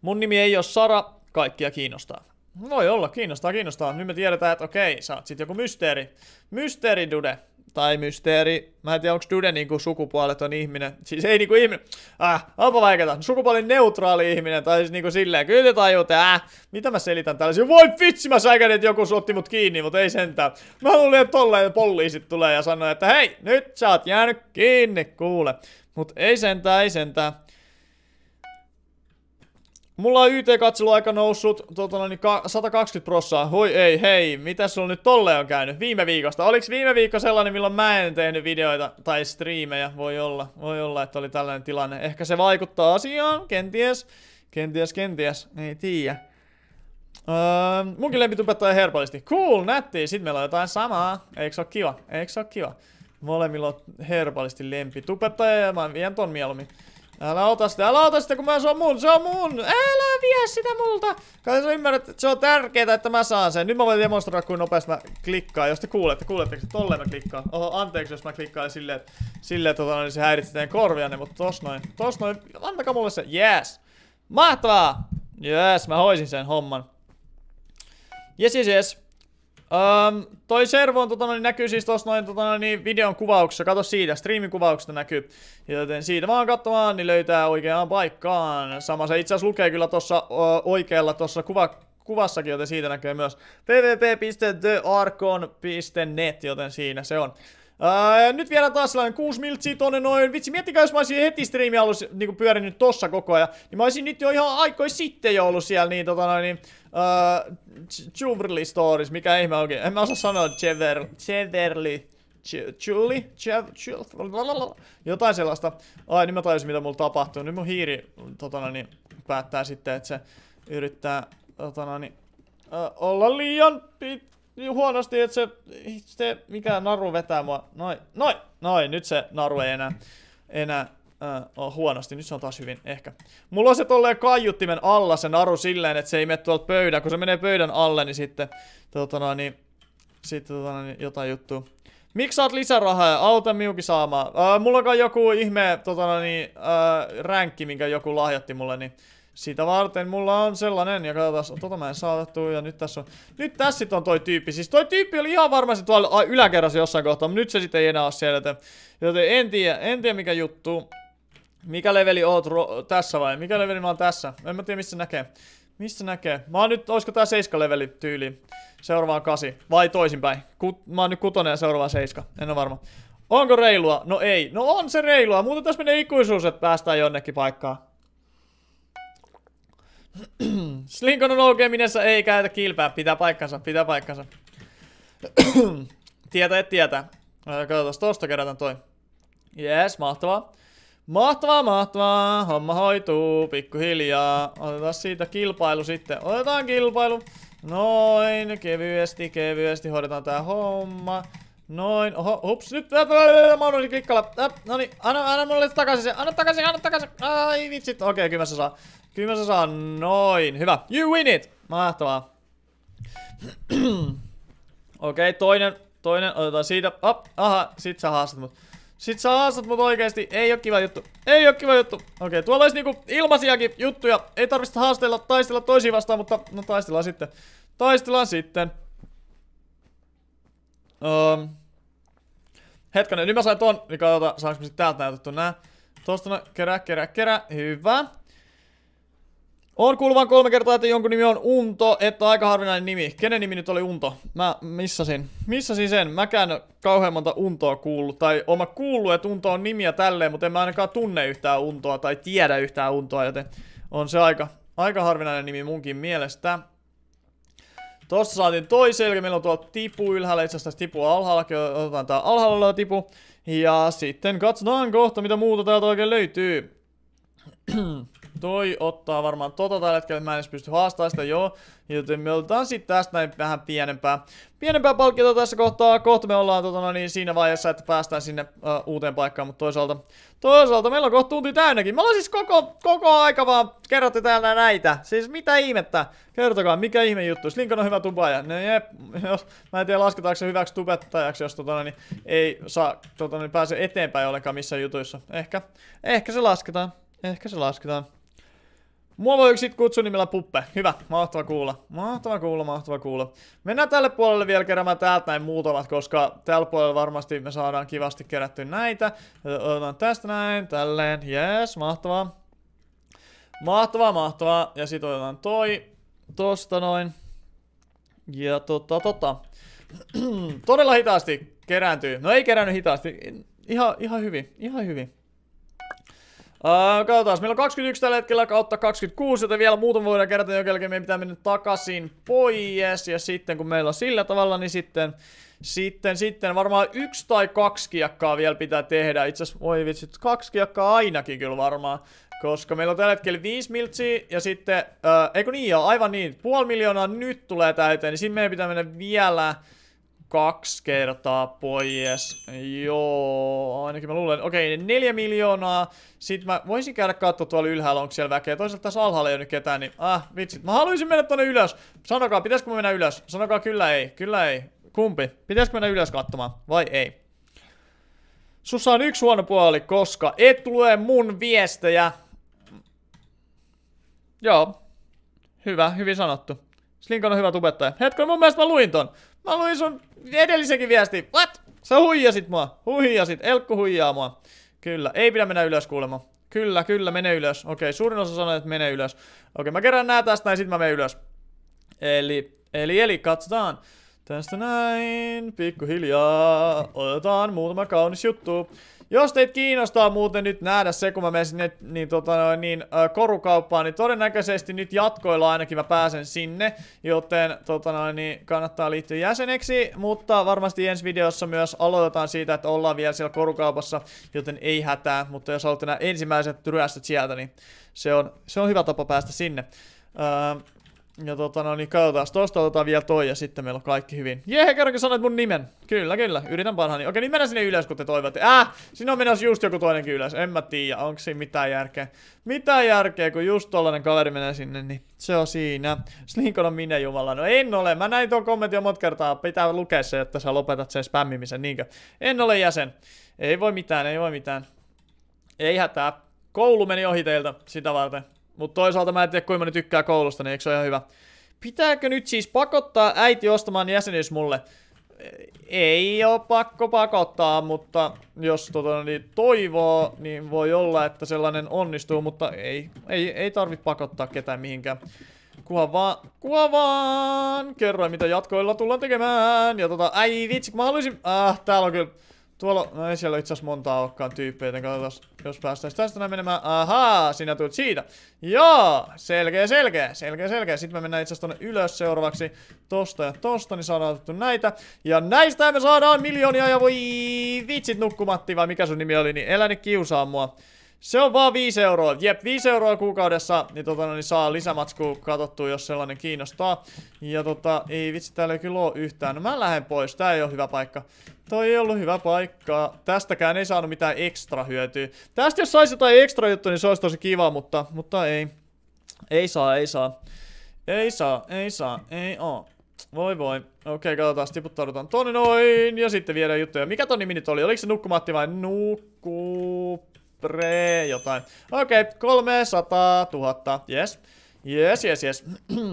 Mun nimi ei ole Sara, kaikkia kiinnostaa. Voi olla, kiinnostaa, kiinnostaa. Nyt me tiedetään, että okei, sä oot sit joku mysteeri. Mysteeri dude. Tai mysteeri. Mä en tiedä, onko dude niinku sukupuoleton ihminen. Siis ei niinku ihminen. Äh, ah, onpa vaikeeta. Sukupuolin neutraali ihminen. Tai siis niinku silleen. Kyllä te tajuutte. Äh, mitä mä selitän tällaisia? Voi vitsi, mä säkän, että joku suotti mut kiinni, mutta ei sentään. Mä luulin, että tolleen poliisit tulee ja sanoo, että hei, nyt sä oot jäänyt kiinni, kuule. Mut ei sentään, ei sentään. Mulla on YT-katseluaika noussut tuota, niin 120 prossaa. Hoi, ei, hei, mitä sulla nyt tolle on käynyt viime viikosta? Oliks viime viikko sellainen, milloin mä en tehnyt videoita tai striimejä? Voi olla, voi olla, että oli tällainen tilanne. Ehkä se vaikuttaa asiaan, kenties. Kenties, kenties, ei tiedä. Öö, munkin lempitubettaja herpallisesti. Cool, nätti. Sitten meillä on jotain samaa. Eikö se ole kiva? Eikö se ole kiva? Molemmilla on herbalisti lempitubettaja ja mä vien ton mieluummin. Älä ota sitä, älä ota sitä, kun mä, se on mun, se on mun! Älä vie sitä multa! Kai sä ymmärrät, että se on tärkeää, että mä saan sen. Nyt mä voin demonstroida, kuinka nopeasti mä klikkaan, jos te kuulette, kuuletteko, tolleen mä klikkaan. Oho, anteeksi, jos mä klikkaan silleen, silleen, tota, niin se häiritsee teidän korvianne, niin mutta tos noin, tos noin, antakaa mulle se, yes! Mahtavaa! Yes, mä hoisin sen homman. Yes, yes, yes. Um, toi servo on, totona, niin näkyy siis tuossa noin totona, niin videon kuvauksessa, kato siitä, striimin kuvauksesta näkyy. Joten siitä vaan katsomaan, niin löytää oikeaan paikkaan. Sama se itse asiassa lukee kyllä tuossa oikealla tuossa kuva, kuvassakin, joten siitä näkyy myös www.thearkon.net, joten siinä se on. Öö, nyt vielä taas sellainen 6 miltsiä tonne noin. Vitsi, miettikää, jos mä olisin heti striimi alussa niinku pyörinyt tossa koko ajan. Niin mä olisin nyt jo ihan aikoi sitten jo ollut siellä niin tota noin, niin, öö, Stories, mikä ihme oikein. En mä osaa sanoa Chever, Cheverly. Chuli, jotain sellaista. Ai, niin mä tajusin, mitä mulla tapahtuu. Nyt mun hiiri tota noin, niin päättää sitten, että se yrittää tota noin, niin, olla liian pitkä niin huonosti, että se, se mikä naru vetää mua. Noin, noin, noin, nyt se naru ei enää, enää äh, ole huonosti. Nyt se on taas hyvin, ehkä. Mulla on se tolleen kaiuttimen alla se naru silleen, että se ei mene tuolta pöydän. Kun se menee pöydän alle, niin sitten, totona, niin, sitten tota noin, niin jotain juttu. Miksi saat lisärahaa ja auta miuki saamaan? Äh, mulla on joku ihme tota noin, niin, äh, ränkki, minkä joku lahjatti mulle, niin sitä varten mulla on sellainen, ja katsotaan, tota mä en saatettu, ja nyt tässä on, nyt tässä sit on toi tyyppi, siis toi tyyppi oli ihan varmasti tuolla yläkerrassa jossain kohtaa, mutta nyt se sitten ei enää ole siellä, joten, joten en tiedä, en tiedä mikä juttu, mikä leveli oot tässä vai, mikä leveli mä oon tässä, en mä tiedä missä näkee, missä näkee, mä oon nyt, oisko tää 7 leveli tyyli, seuraavaan 8, vai toisinpäin, Kut, mä oon nyt kutonen ja seuraava 7, en oo varma. Onko reilua? No ei. No on se reilua. Muuten tässä menee ikuisuus, että päästään jonnekin paikkaan. Slinkon on oikein minessä ei käytä kilpää. Pitää paikkansa, pitää paikkansa. tietä et tietä. Katsotaan, tosta kerätään toi. Jees, mahtavaa. Mahtavaa, mahtavaa. Homma hoituu pikkuhiljaa. Otetaan siitä kilpailu sitten. Otetaan kilpailu. Noin, kevyesti, kevyesti hoidetaan tää homma. Noin, oho, hups, nyt, mä oon klikkalla. No niin, anna, anna mulle takaisin se, anna takaisin, anna takaisin. Ai vitsit, okei, okay, kyllä mä se saa. Kyllä mä saan noin. Hyvä. You win it! Mahtavaa. Okei, okay, toinen. Toinen. Otetaan siitä. Op. Aha, sit sä haastat mut. Sit sä haastat mut oikeesti. Ei oo kiva juttu. Ei oo kiva juttu. Okei, okay, tuolla olisi niinku ilmaisiakin juttuja. Ei tarvista haastella, taistella toisiin vastaan, mutta no taistellaan sitten. Taistellaan sitten. Um, hetkinen, nyt mä sain ton, niin katsotaan, saanko mä sit täältä näytetty nää. Tosta no, kerää, kerää, kerää, hyvä. On kuullut vaan kolme kertaa, että jonkun nimi on Unto, että aika harvinainen nimi. Kenen nimi nyt oli Unto? Mä missasin. Missasin sen. Mäkään kauhean monta Untoa kuullut. Tai oma kuullu, että Unto on nimiä tälleen, mutta en mä ainakaan tunne yhtään Untoa tai tiedä yhtään Untoa, joten on se aika, aika harvinainen nimi munkin mielestä. Tossa saatiin toisen, eli meillä on tuolla tipu ylhäällä, itse asiassa tipu alhaalla, otetaan tää alhaalla oleva tipu. Ja sitten katsotaan kohta, mitä muuta täältä oikein löytyy. Toi ottaa varmaan tota tällä hetkellä, mä en edes pysty haastamaan sitä, joo. Joten me otetaan sitten tästä näin vähän pienempää. Pienempää palkkiota tässä kohtaa. Kohta me ollaan tota, no niin, siinä vaiheessa, että päästään sinne uh, uuteen paikkaan, mutta toisaalta, toisaalta meillä on kohta tunti täynnäkin. Me ollaan siis koko, koko aika vaan kerrotte täällä näitä. Siis mitä ihmettä? Kertokaa, mikä ihme juttu. Slink on hyvä tubaaja. No jep, jos, mä en tiedä lasketaanko se hyväksi tubettajaksi, jos tota, no niin, ei saa, tota, no niin pääse eteenpäin ollenkaan missä jutuissa. Ehkä, ehkä se lasketaan. Ehkä se lasketaan. Mua voi sit kutsu nimellä Puppe. Hyvä, mahtava kuulla. Mahtava kuulla, mahtava kuulla. Mennään tälle puolelle vielä keräämään täältä näin muutamat, koska tällä puolella varmasti me saadaan kivasti kerätty näitä. Otetaan tästä näin, tälleen. Jees, mahtavaa. Mahtavaa, mahtavaa. Ja sit otetaan toi tosta noin. Ja tota tota. Todella hitaasti kerääntyy. No ei kerännyt hitaasti. Ihan, ihan hyvin, ihan hyvin. Uh, katsotaan, meillä on 21 tällä hetkellä kautta 26, joten vielä muutama vuoden kerätä jonkin jälkeen meidän pitää mennä takaisin pois. Ja sitten kun meillä on sillä tavalla, niin sitten, sitten, sitten varmaan yksi tai kaksi kiekkaa vielä pitää tehdä. Itse asiassa, voi vitsit, kaksi kiekkaa ainakin kyllä varmaan. Koska meillä on tällä hetkellä 5 miltsiä ja sitten, uh, äh, eikö niin joo, aivan niin, puoli miljoonaa nyt tulee täyteen, niin sinne meidän pitää mennä vielä kaksi kertaa pois. Joo, ainakin mä luulen. Okei, niin neljä miljoonaa. Sitten mä voisin käydä katsoa tuolla ylhäällä, onko siellä väkeä. Toisaalta tässä alhaalla ei ole nyt ketään, niin ah, vitsit. Mä haluaisin mennä tuonne ylös. Sanokaa, pitäisikö mä mennä ylös? Sanokaa, kyllä ei, kyllä ei. Kumpi? Pitäisikö mennä ylös katsomaan vai ei? Sussa on yksi huono puoli, koska et lue mun viestejä. Joo. Hyvä, hyvin sanottu. Slink on hyvä tubettaja. Hetkinen, mun mielestä mä luin ton. Mä luin sun edellisenkin viesti. What? Sä huijasit mua. Huijasit. Elkku huijaa mua. Kyllä. Ei pidä mennä ylös kuulemma. Kyllä, kyllä, mene ylös. Okei, suurin osa sanoi, että mene ylös. Okei, mä kerran nää tästä näin, sit mä menen ylös. Eli, eli, eli, katsotaan. Tästä näin, pikkuhiljaa, otetaan muutama kaunis juttu. Jos teitä kiinnostaa muuten nyt nähdä se, kun mä menen sinne niin, tota, niin, äh, korukauppaan, niin todennäköisesti nyt jatkoilla ainakin mä pääsen sinne, joten tota, niin, kannattaa liittyä jäseneksi, mutta varmasti ensi videossa myös aloitetaan siitä, että ollaan vielä siellä korukaupassa, joten ei hätää, mutta jos haluatte nämä ensimmäiset ryöstöt sieltä, niin se on, se on hyvä tapa päästä sinne. Öö, ja tota, no niin, katsotaan. Tosta otetaan vielä toi ja sitten meillä on kaikki hyvin. Jee, kerrankin sanoit mun nimen. Kyllä, kyllä. Yritän parhaani. Okei, nyt niin mennään sinne ylös, kun te toivotte. Äh, sinne on menossa just joku toinenkin ylös. En mä tiedä, onko siinä mitään järkeä. Mitä järkeä, kun just tollanen kaveri menee sinne, niin se on siinä. Slinkon on minä jumala. No en ole. Mä näin tuon kommentin jo monta kertaa. Pitää lukea se, että sä lopetat sen spämmimisen, niinkö? En ole jäsen. Ei voi mitään, ei voi mitään. Ei hätää. Koulu meni ohi teiltä sitä varten. Mutta toisaalta mä en tiedä, kuinka mä nyt tykkää koulusta, niin eikö se ole ihan hyvä. Pitääkö nyt siis pakottaa äiti ostamaan jäsenyys mulle? Ei ole pakko pakottaa, mutta jos tota, niin toivoo, niin voi olla, että sellainen onnistuu, mutta ei, ei, ei tarvi pakottaa ketään mihinkään. Kuha vaan, kuha vaan, kerroin mitä jatkoilla tullaan tekemään. Ja tota, ai vitsi, mä haluaisin, ah, täällä on kyllä Tuolla, no ei siellä itse asiassa montaa olekaan tyyppejä, joten katsotaan, jos päästäis tästä näin menemään. Ahaa, sinä tulet siitä. Joo, selkeä, selkeä, selkeä, selkeä. Sitten me mennään itse asiassa tonne ylös seuraavaksi tosta ja tosta, niin saadaan otettu näitä. Ja näistä me saadaan miljoonia ja voi vitsit nukkumatti, vai mikä sun nimi oli, niin elä nyt kiusaa mua. Se on vaan 5 euroa. Jep, 5 euroa kuukaudessa, niin, tota, no niin saa lisämatsku katsottua, jos sellainen kiinnostaa. Ja tota, ei vitsi, täällä ei kyllä ole yhtään. No mä lähden pois, tää ei ole hyvä paikka. Toi ei ollut hyvä paikka. Tästäkään ei saanut mitään ekstra hyötyä. Tästä jos saisi jotain ekstra juttu, niin se olisi tosi kiva, mutta, mutta ei. Ei saa, ei saa. Ei saa, ei saa, ei oo. Voi voi. Okei, okay, katsotaan, tiputtaudutaan tonne noin, ja sitten viedään juttuja. Mikä ton nimi nyt oli? Oliko se nukkumatti vai nukku... Spray jotain. Okei, okay, 300 000. Yes. Yes, yes, yes.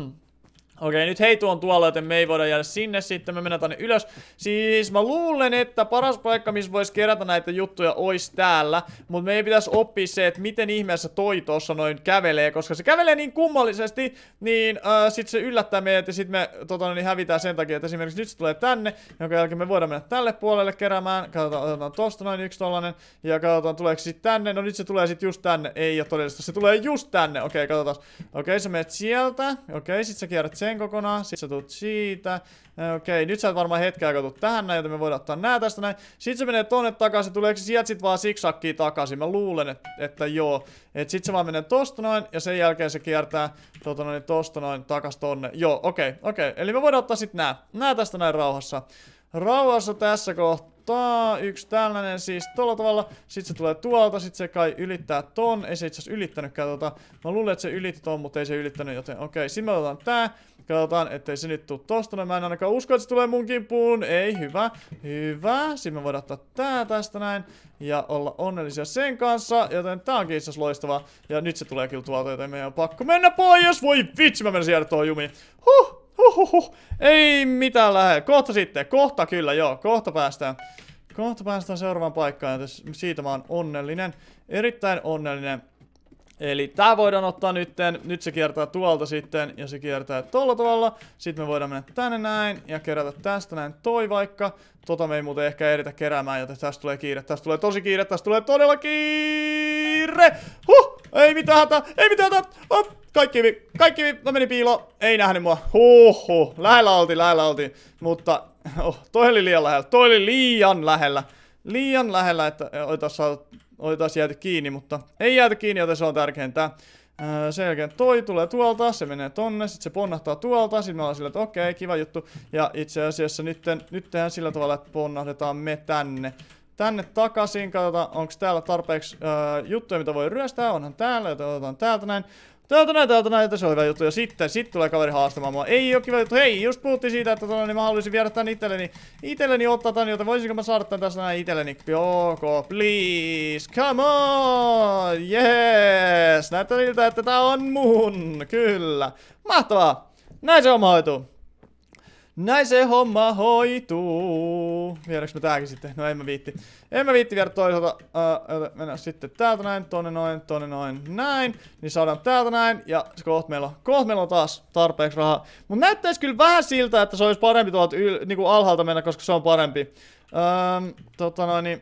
Okei, nyt Heitu on tuolla, joten me ei voida jäädä sinne. Sitten me mennään tänne ylös. Siis mä luulen, että paras paikka, missä voisi kerätä näitä juttuja, olisi täällä. Mutta meidän pitäisi oppia se, että miten ihmeessä toi tuossa noin kävelee. Koska se kävelee niin kummallisesti, niin äh, sitten se yllättää meidät ja sitten me tota, no niin hävitään sen takia, että esimerkiksi nyt se tulee tänne. Jonka jälkeen me voidaan mennä tälle puolelle keräämään. Katsotaan, otetaan tosta noin yksi tollanen. Ja katsotaan, tuleeko sitten tänne. No nyt se tulee sitten just tänne. Ei ole todellista. Se tulee just tänne. Okei, katsotaan. Okei, sä menet sieltä. Okei, sitten sä kierrät sen sen kokonaan, sit sä tuut siitä. Äh, okei, nyt sä et varmaan hetkeä katsot tähän näin, joten me voidaan ottaa nää tästä näin. Sit se menee tonne takaisin, tuleeko sieltä sit vaan siksakkiin takaisin? Mä luulen, että, että joo. Et sit se vaan menee tosta noin, ja sen jälkeen se kiertää tota noin, tosta noin takas tonne. Joo, okei, okei. Eli me voidaan ottaa sit nää. Nää tästä näin rauhassa. Rauhassa tässä kohtaa tota, yksi tällainen siis tuolla tavalla. Sitten se tulee tuolta, sitten se kai ylittää ton. Ei se itse asiassa ylittänytkään tota. Mä luulen, että se ylitti ton, mutta ei se ylittänyt, joten okei. Okay. Sitten otetaan tää. Katsotaan, ettei se nyt tuu tosta. No mä en ainakaan usko, että se tulee mun kimpuun, Ei, hyvä. Hyvä. Sitten me voidaan ottaa tää tästä näin. Ja olla onnellisia sen kanssa. Joten tää onkin itse loistava, Ja nyt se tulee kyllä tuolta, joten meidän on pakko mennä pois. Voi vitsi, mä menisin jäädä tuohon jumiin. Huh! Huhuhu. Ei mitään lähde. Kohta sitten. Kohta kyllä, joo. Kohta päästään. Kohta päästään seuraavaan paikkaan. Ja siitä mä oon onnellinen. Erittäin onnellinen. Eli tää voidaan ottaa nytten, nyt se kiertää tuolta sitten, ja se kiertää tuolla tavalla. Sitten me voidaan mennä tänne näin, ja kerätä tästä näin toi vaikka. Tota me ei muuten ehkä eritä keräämään, joten tästä tulee kiire, tästä tulee tosi kiire, tästä tulee todella kiire! Huh! Ei mitään hätää, ei mitään hätää! Kaikki vi, kaikki vi, mä no menin piiloon. Ei nähnyt mua. Huhhuh. Lähellä oltiin, lähellä oltiin. Mutta, oh, toi oli liian lähellä. Toi oli liian lähellä. Liian lähellä, että oitais jääty kiinni, mutta ei jääty kiinni, joten se on tärkeintä. sen jälkeen toi tulee tuolta, se menee tonne, sitten se ponnahtaa tuolta, sit me ollaan sillä, että okei, kiva juttu. Ja itse asiassa nytten, nyt tehdään sillä tavalla, että ponnahdetaan me tänne. Tänne takaisin, katsotaan, onko täällä tarpeeksi äh, juttuja, mitä voi ryöstää, onhan täällä, joten otetaan täältä näin. Täältä näin, täältä näin, se on hyvä juttu. Ja sitten, sitten tulee kaveri haastamaan mua. Ei oo kiva juttu. Hei, just puhuttiin siitä, että tuolla, niin mä haluaisin viedä tän itelleni. Itelleni ottaa tän, joten voisinko mä saada tän tässä näin itelleni. Ok, please, come on, yes. Näyttää siltä, että tää on mun, kyllä. Mahtavaa. Näin se on hoituu. Näin se homma hoituu. Viedäks mä tääkin sitten? No en mä viitti. En mä viitti viedä toisaalta. Uh, mennä sitten täältä näin, tonne noin, tonne noin, näin. Niin saadaan täältä näin. Ja kohta meillä koht meillä on taas tarpeeksi rahaa. Mut näyttäis kyllä vähän siltä, että se olisi parempi tuolta yl, niinku alhaalta mennä, koska se on parempi. Um, tota noin, niin,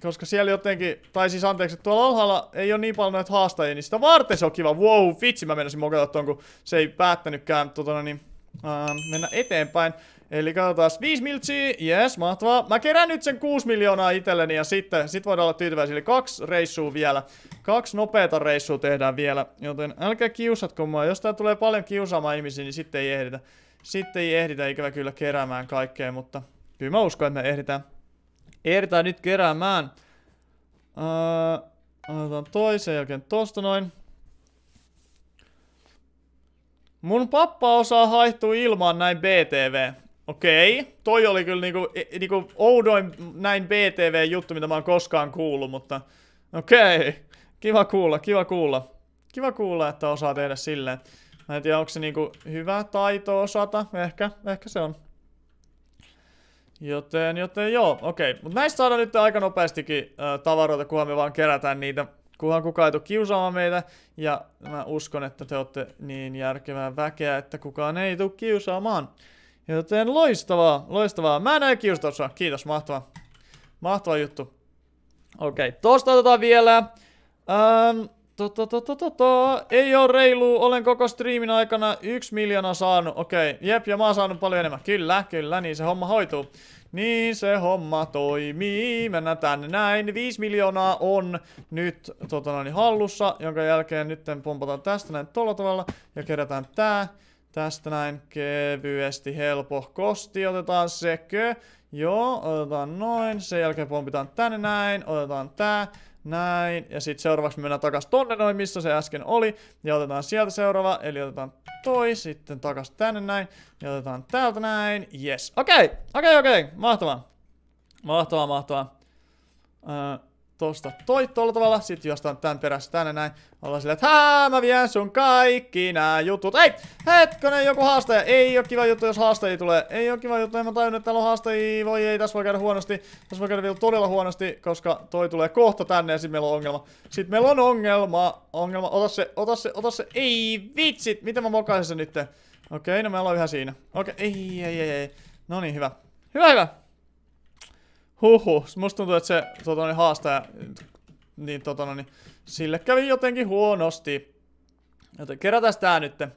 koska siellä jotenkin, tai siis anteeksi, että tuolla alhaalla ei ole niin paljon näitä haastajia, niin sitä varten se on kiva. Wow, vitsi, mä menisin mokata ton, kun se ei päättänytkään, tota noin, niin, ähm, mennä eteenpäin. Eli katsotaan 5 miltsiä, jes, mahtavaa. Mä kerään nyt sen 6 miljoonaa itselleni ja sitten sit voidaan olla tyytyväisiä. Eli kaksi reissua vielä. Kaksi nopeata reissua tehdään vielä. Joten älkää kiusatko mua. Jos tää tulee paljon kiusaamaan ihmisiä, niin sitten ei ehditä. Sitten ei ehditä ikävä kyllä keräämään kaikkea, mutta kyllä mä uskon, että me ehditään. Ehditään nyt keräämään. Öö, otetaan toisen jälkeen tosta noin. Mun pappa osaa haihtua ilmaan näin BTV. Okei, okay. toi oli kyllä niinku, e, niinku oudoin näin BTV-juttu, mitä mä oon koskaan kuullut, mutta okei. Okay. Kiva kuulla, kiva kuulla. Kiva kuulla, että osaa tehdä silleen. Mä en tiedä, onko se niinku hyvä taito osata. Ehkä, ehkä se on. Joten, joten joo, okei. Okay. Mutta näistä saadaan nyt aika nopeastikin äh, tavaroita, kunhan me vaan kerätään niitä Kunhan kukaan ei tule kiusaamaan meitä, ja mä uskon, että te olette niin järkevää väkeä, että kukaan ei tule kiusaamaan. Joten loistavaa, loistavaa. Mä näin kiusausta. Kiitos, mahtava. Mahtava juttu. Okei, okay, tosta otetaan vielä. Ähm, to, to, to, to, to, to. Ei ole reilu, olen koko striimin aikana yksi miljoona saanut. Okei, okay. jep, ja mä oon saanut paljon enemmän. Kyllä, kyllä, niin se homma hoituu. Niin se homma toimii. Mennään tänne näin. 5 miljoonaa on nyt tota noin, hallussa, jonka jälkeen nyt pompataan tästä näin tuolla tavalla ja kerätään tää. Tästä näin kevyesti kosti. otetaan sekö. Joo, otetaan noin. Sen jälkeen pompitaan tänne näin. Otetaan tää näin, ja sitten seuraavaksi me mennään takas tonne noin, missä se äsken oli, ja otetaan sieltä seuraava, eli otetaan toi, sitten takas tänne näin, ja otetaan täältä näin, yes, okei, okay. okei, okay, okei, okay. mahtavaa, mahtavaa, mahtavaa tosta toi tolla tavalla, sit juostaan tän perässä tänne näin. Ollaan silleen, että hää, mä vien sun kaikki nämä jutut. Ei! Hetkonen, joku haastaja. Ei oo kiva juttu, jos haastajia tulee. Ei oo kiva juttu, en mä tajunnut, että täällä on haastajia. Voi ei, tässä voi käydä huonosti. Tässä voi käydä vielä todella huonosti, koska toi tulee kohta tänne ja sit meillä on ongelma. Sit meillä on ongelma. Ongelma, ota se, ota se, ota se. Ei vitsit, miten mä mokaisin sen nytte Okei, okay, no me ollaan yhä siinä. Okei, okay. ei, ei, ei, ei. No niin, hyvä. Hyvä, hyvä huhu, musta tuntuu, että se tota, niin haastaja, niin, tota, no, niin, sille kävi jotenkin huonosti. Joten kerätään tää nytte.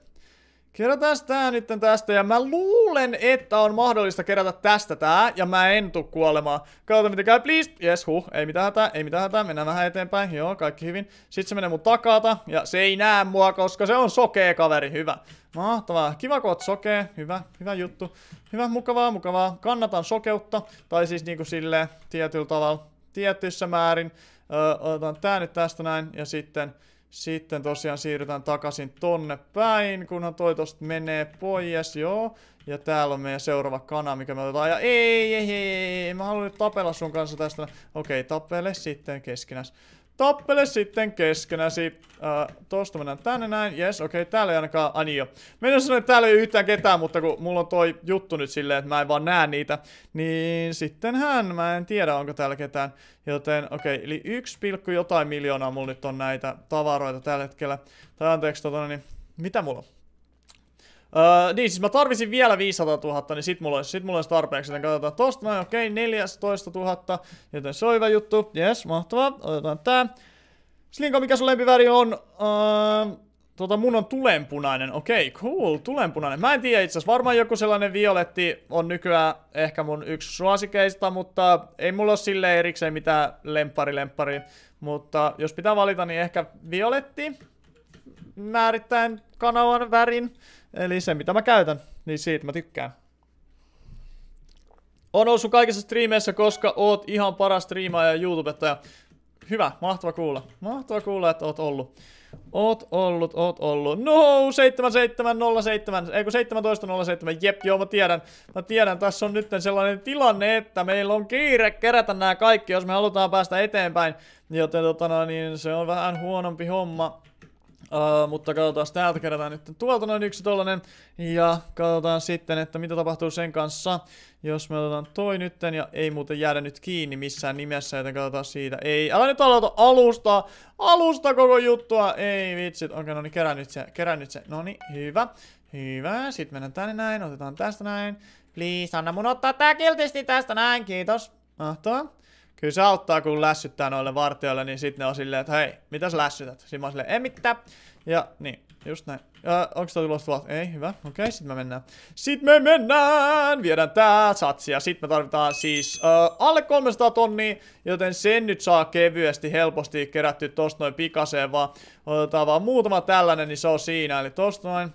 Kerätään tää nyt tästä, ja mä luulen, että on mahdollista kerätä tästä tää, ja mä en tuu kuolemaan. Katsotaan mitä käy, please! Yes, huh, ei mitään hätää, ei mitään hätää, mennään vähän eteenpäin, joo, kaikki hyvin. Sitten se menee mun takata, ja se ei näe mua, koska se on sokee kaveri, hyvä. Mahtavaa, kiva kun oot sokee, hyvä, hyvä juttu. Hyvä, mukavaa, mukavaa, kannatan sokeutta, tai siis niinku sille tietyllä tavalla, tietyssä määrin. Ö, otetaan tää nyt tästä näin, ja sitten sitten tosiaan siirrytään takaisin tonne päin, kunhan toi tosta menee pois, joo. Ja täällä on meidän seuraava kana, mikä me otetaan. Ja ei, ei, ei, ei, mä haluan nyt tapella sun kanssa tästä. Okei, tapele sitten keskinäs. Tappele sitten keskenäsi. Uh, tosta mennään tänne näin. Jes, okei, okay, täällä ei ainakaan... Ah niin jo. Mennään sanoa, että täällä ei yhtään ketään, mutta kun mulla on toi juttu nyt silleen, että mä en vaan näe niitä, niin sitten hän mä en tiedä, onko täällä ketään. Joten, okei, okay, eli yksi pilkku jotain miljoonaa mulla nyt on näitä tavaroita tällä hetkellä. Tai anteeksi, tota, no niin mitä mulla on? Öö, niin, siis mä tarvisin vielä 500 000, niin sit mulla olisi, sit mulla olisi tarpeeksi. Joten katsotaan tosta noin, okei, okay, 14 000. Joten se on hyvä juttu. Jes, mahtavaa. Otetaan tää. Slinko, mikä sun lempiväri on? Öö, Tota, mun on tulenpunainen. Okei, okay, cool, tulenpunainen. Mä en tiedä itse asiassa, varmaan joku sellainen violetti on nykyään ehkä mun yksi suosikeista, mutta ei mulla ole sille erikseen mitään lempari lempari. Mutta jos pitää valita, niin ehkä violetti määrittäen kanavan värin. Eli se mitä mä käytän, niin siitä mä tykkään. On noussut kaikissa striimeissä, koska oot ihan paras striimaaja ja YouTubettaja. Hyvä, mahtava kuulla. Mahtava kuulla, että oot ollut. Oot ollut, oot ollut. No, 7707, ei kun 1707, jep, joo mä tiedän. Mä tiedän, tässä on nyt sellainen tilanne, että meillä on kiire kerätä nämä kaikki, jos me halutaan päästä eteenpäin. Joten tota no niin se on vähän huonompi homma. Uh, mutta katsotaan täältä kerätään nyt tuolta noin yksi tollanen. Ja katsotaan sitten, että mitä tapahtuu sen kanssa, jos me otetaan toi nytten. Ja ei muuten jäädä nyt kiinni missään nimessä, joten katsotaan siitä. Ei, älä nyt aloita alusta, alusta koko juttua. Ei vitsit, okei okay, no niin kerää nyt se, kerää nyt se. No niin, hyvä, hyvä. Sitten mennään tänne näin, otetaan tästä näin. Please, anna mun ottaa tää kiltisti tästä näin, kiitos. Ahtoa. Kyllä se auttaa, kun lässyttää noille vartijoille, niin sitten ne on silleen, että hei, mitäs lässytät? Siinä mä oon silleen, ei mitään. Ja niin, just näin. Ja, onks tää tulossa tuolta? Ei, hyvä. Okei, okay, sit me mennään. Sit me mennään! Viedään tää ja Sit me tarvitaan siis äh, alle 300 tonnia, joten sen nyt saa kevyesti helposti kerätty tosta noin pikaseen, vaan otetaan vaan muutama tällainen, niin se on siinä. Eli tosta noin.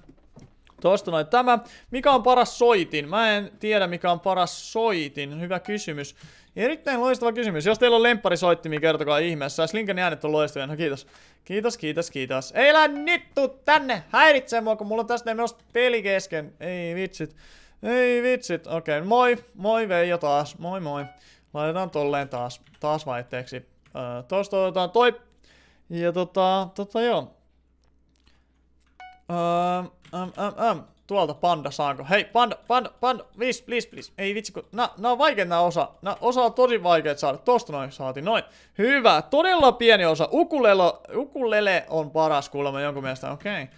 Tuosta noin tämä. Mikä on paras soitin? Mä en tiedä mikä on paras soitin. Hyvä kysymys. Erittäin loistava kysymys. Jos teillä on soittimi, niin kertokaa ihmeessä. Slinkan äänet on loistavia. No kiitos. Kiitos, kiitos, kiitos. Ei lä nyt tuu tänne häiritsee mua, kun mulla on tästä myös peli kesken. Ei vitsit. Ei vitsit. Okei, okay. moi. Moi Veijo taas. Moi moi. Laitetaan tolleen taas. Taas vaihteeksi. Öö, tosta otetaan toi. Ja tota, tota joo. Öö, Um, um, um. Tuolta panda saanko? Hei, panda, panda, panda, please, please, please. Ei vitsi, kun... Nää, nää on vaikea nää osa. Nää osa on tosi vaikea saada. Tosta noin saatiin, noin. Hyvä, todella pieni osa. Ukulelo, ukulele on paras kuulemma jonkun mielestä, okei. Okay.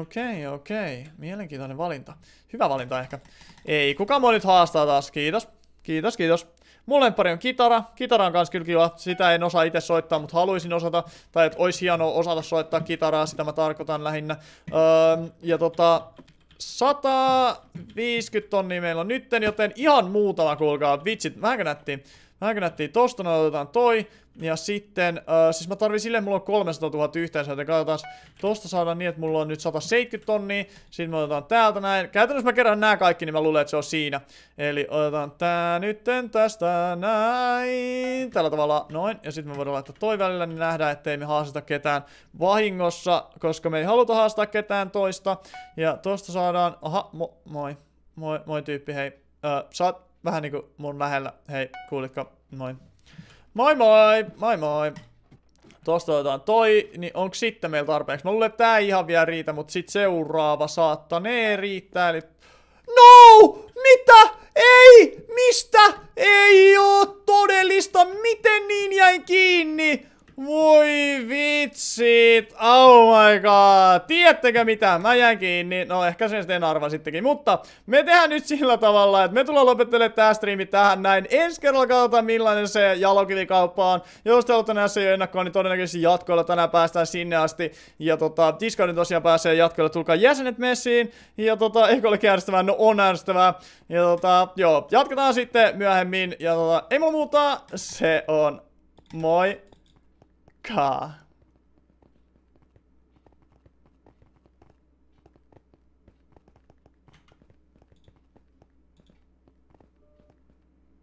Okei, okay, okei. Okay. Mielenkiintoinen valinta. Hyvä valinta ehkä. Ei, kuka mua nyt haastaa taas? Kiitos. Kiitos, kiitos. Mun pari on kitara. Kitara on kans kyllä kiva. Sitä en osaa itse soittaa, mutta haluaisin osata. Tai että olisi hienoa osata soittaa kitaraa, sitä mä tarkoitan lähinnä. Öö, ja tota, 150 tonnia meillä on nytten, joten ihan muutama, kuulkaa. Vitsit, vähänkö nättiin? Vähänkö nättiin? Tosta noin otetaan toi. Ja sitten, äh, siis mä tarvin sille, mulla on 300 000 yhteensä, joten katsotaan, tosta saadaan niin, että mulla on nyt 170 tonnia, sitten me otetaan täältä näin. Käytännössä mä kerään nämä kaikki, niin mä luulen, että se on siinä. Eli otetaan tää nytten tästä näin, tällä tavalla noin, ja sitten me voidaan laittaa toi välillä, niin nähdään, ettei me haasita ketään vahingossa, koska me ei haluta haastaa ketään toista. Ja tosta saadaan, aha, mo moi, moi, moi tyyppi, hei, äh, sä oot vähän niinku mun lähellä, hei, kuulitko, moi. Moi moi, moi moi. Tosta otetaan toi, niin onko sitten meillä tarpeeksi? Mä luulen, että tää ei ihan vielä riitä, mutta sit seuraava saattanee riittää, eli... No! Mitä? Ei! Mistä? Ei oo todellista! Miten niin jäin kiinni? Voi vitsit! Oh my god! Tiedättekö mitä? Mä jään kiinni. No ehkä sen sitten arvasittekin. Mutta me tehdään nyt sillä tavalla, että me tullaan lopettelemaan tää striimi tähän näin. Ensi kerralla katsotaan millainen se jalokivikauppa on. Jos te olette näissä jo ennakkoon, niin todennäköisesti jatkoilla tänään päästään sinne asti. Ja tota, Discordin tosiaan pääsee jatkoilla. Tulkaa jäsenet messiin. Ja tota, eikö ole kärsittävää? No on äänestävää. Ja tota, joo. Jatketaan sitten myöhemmin. Ja tota, ei muuta. Se on moi. car.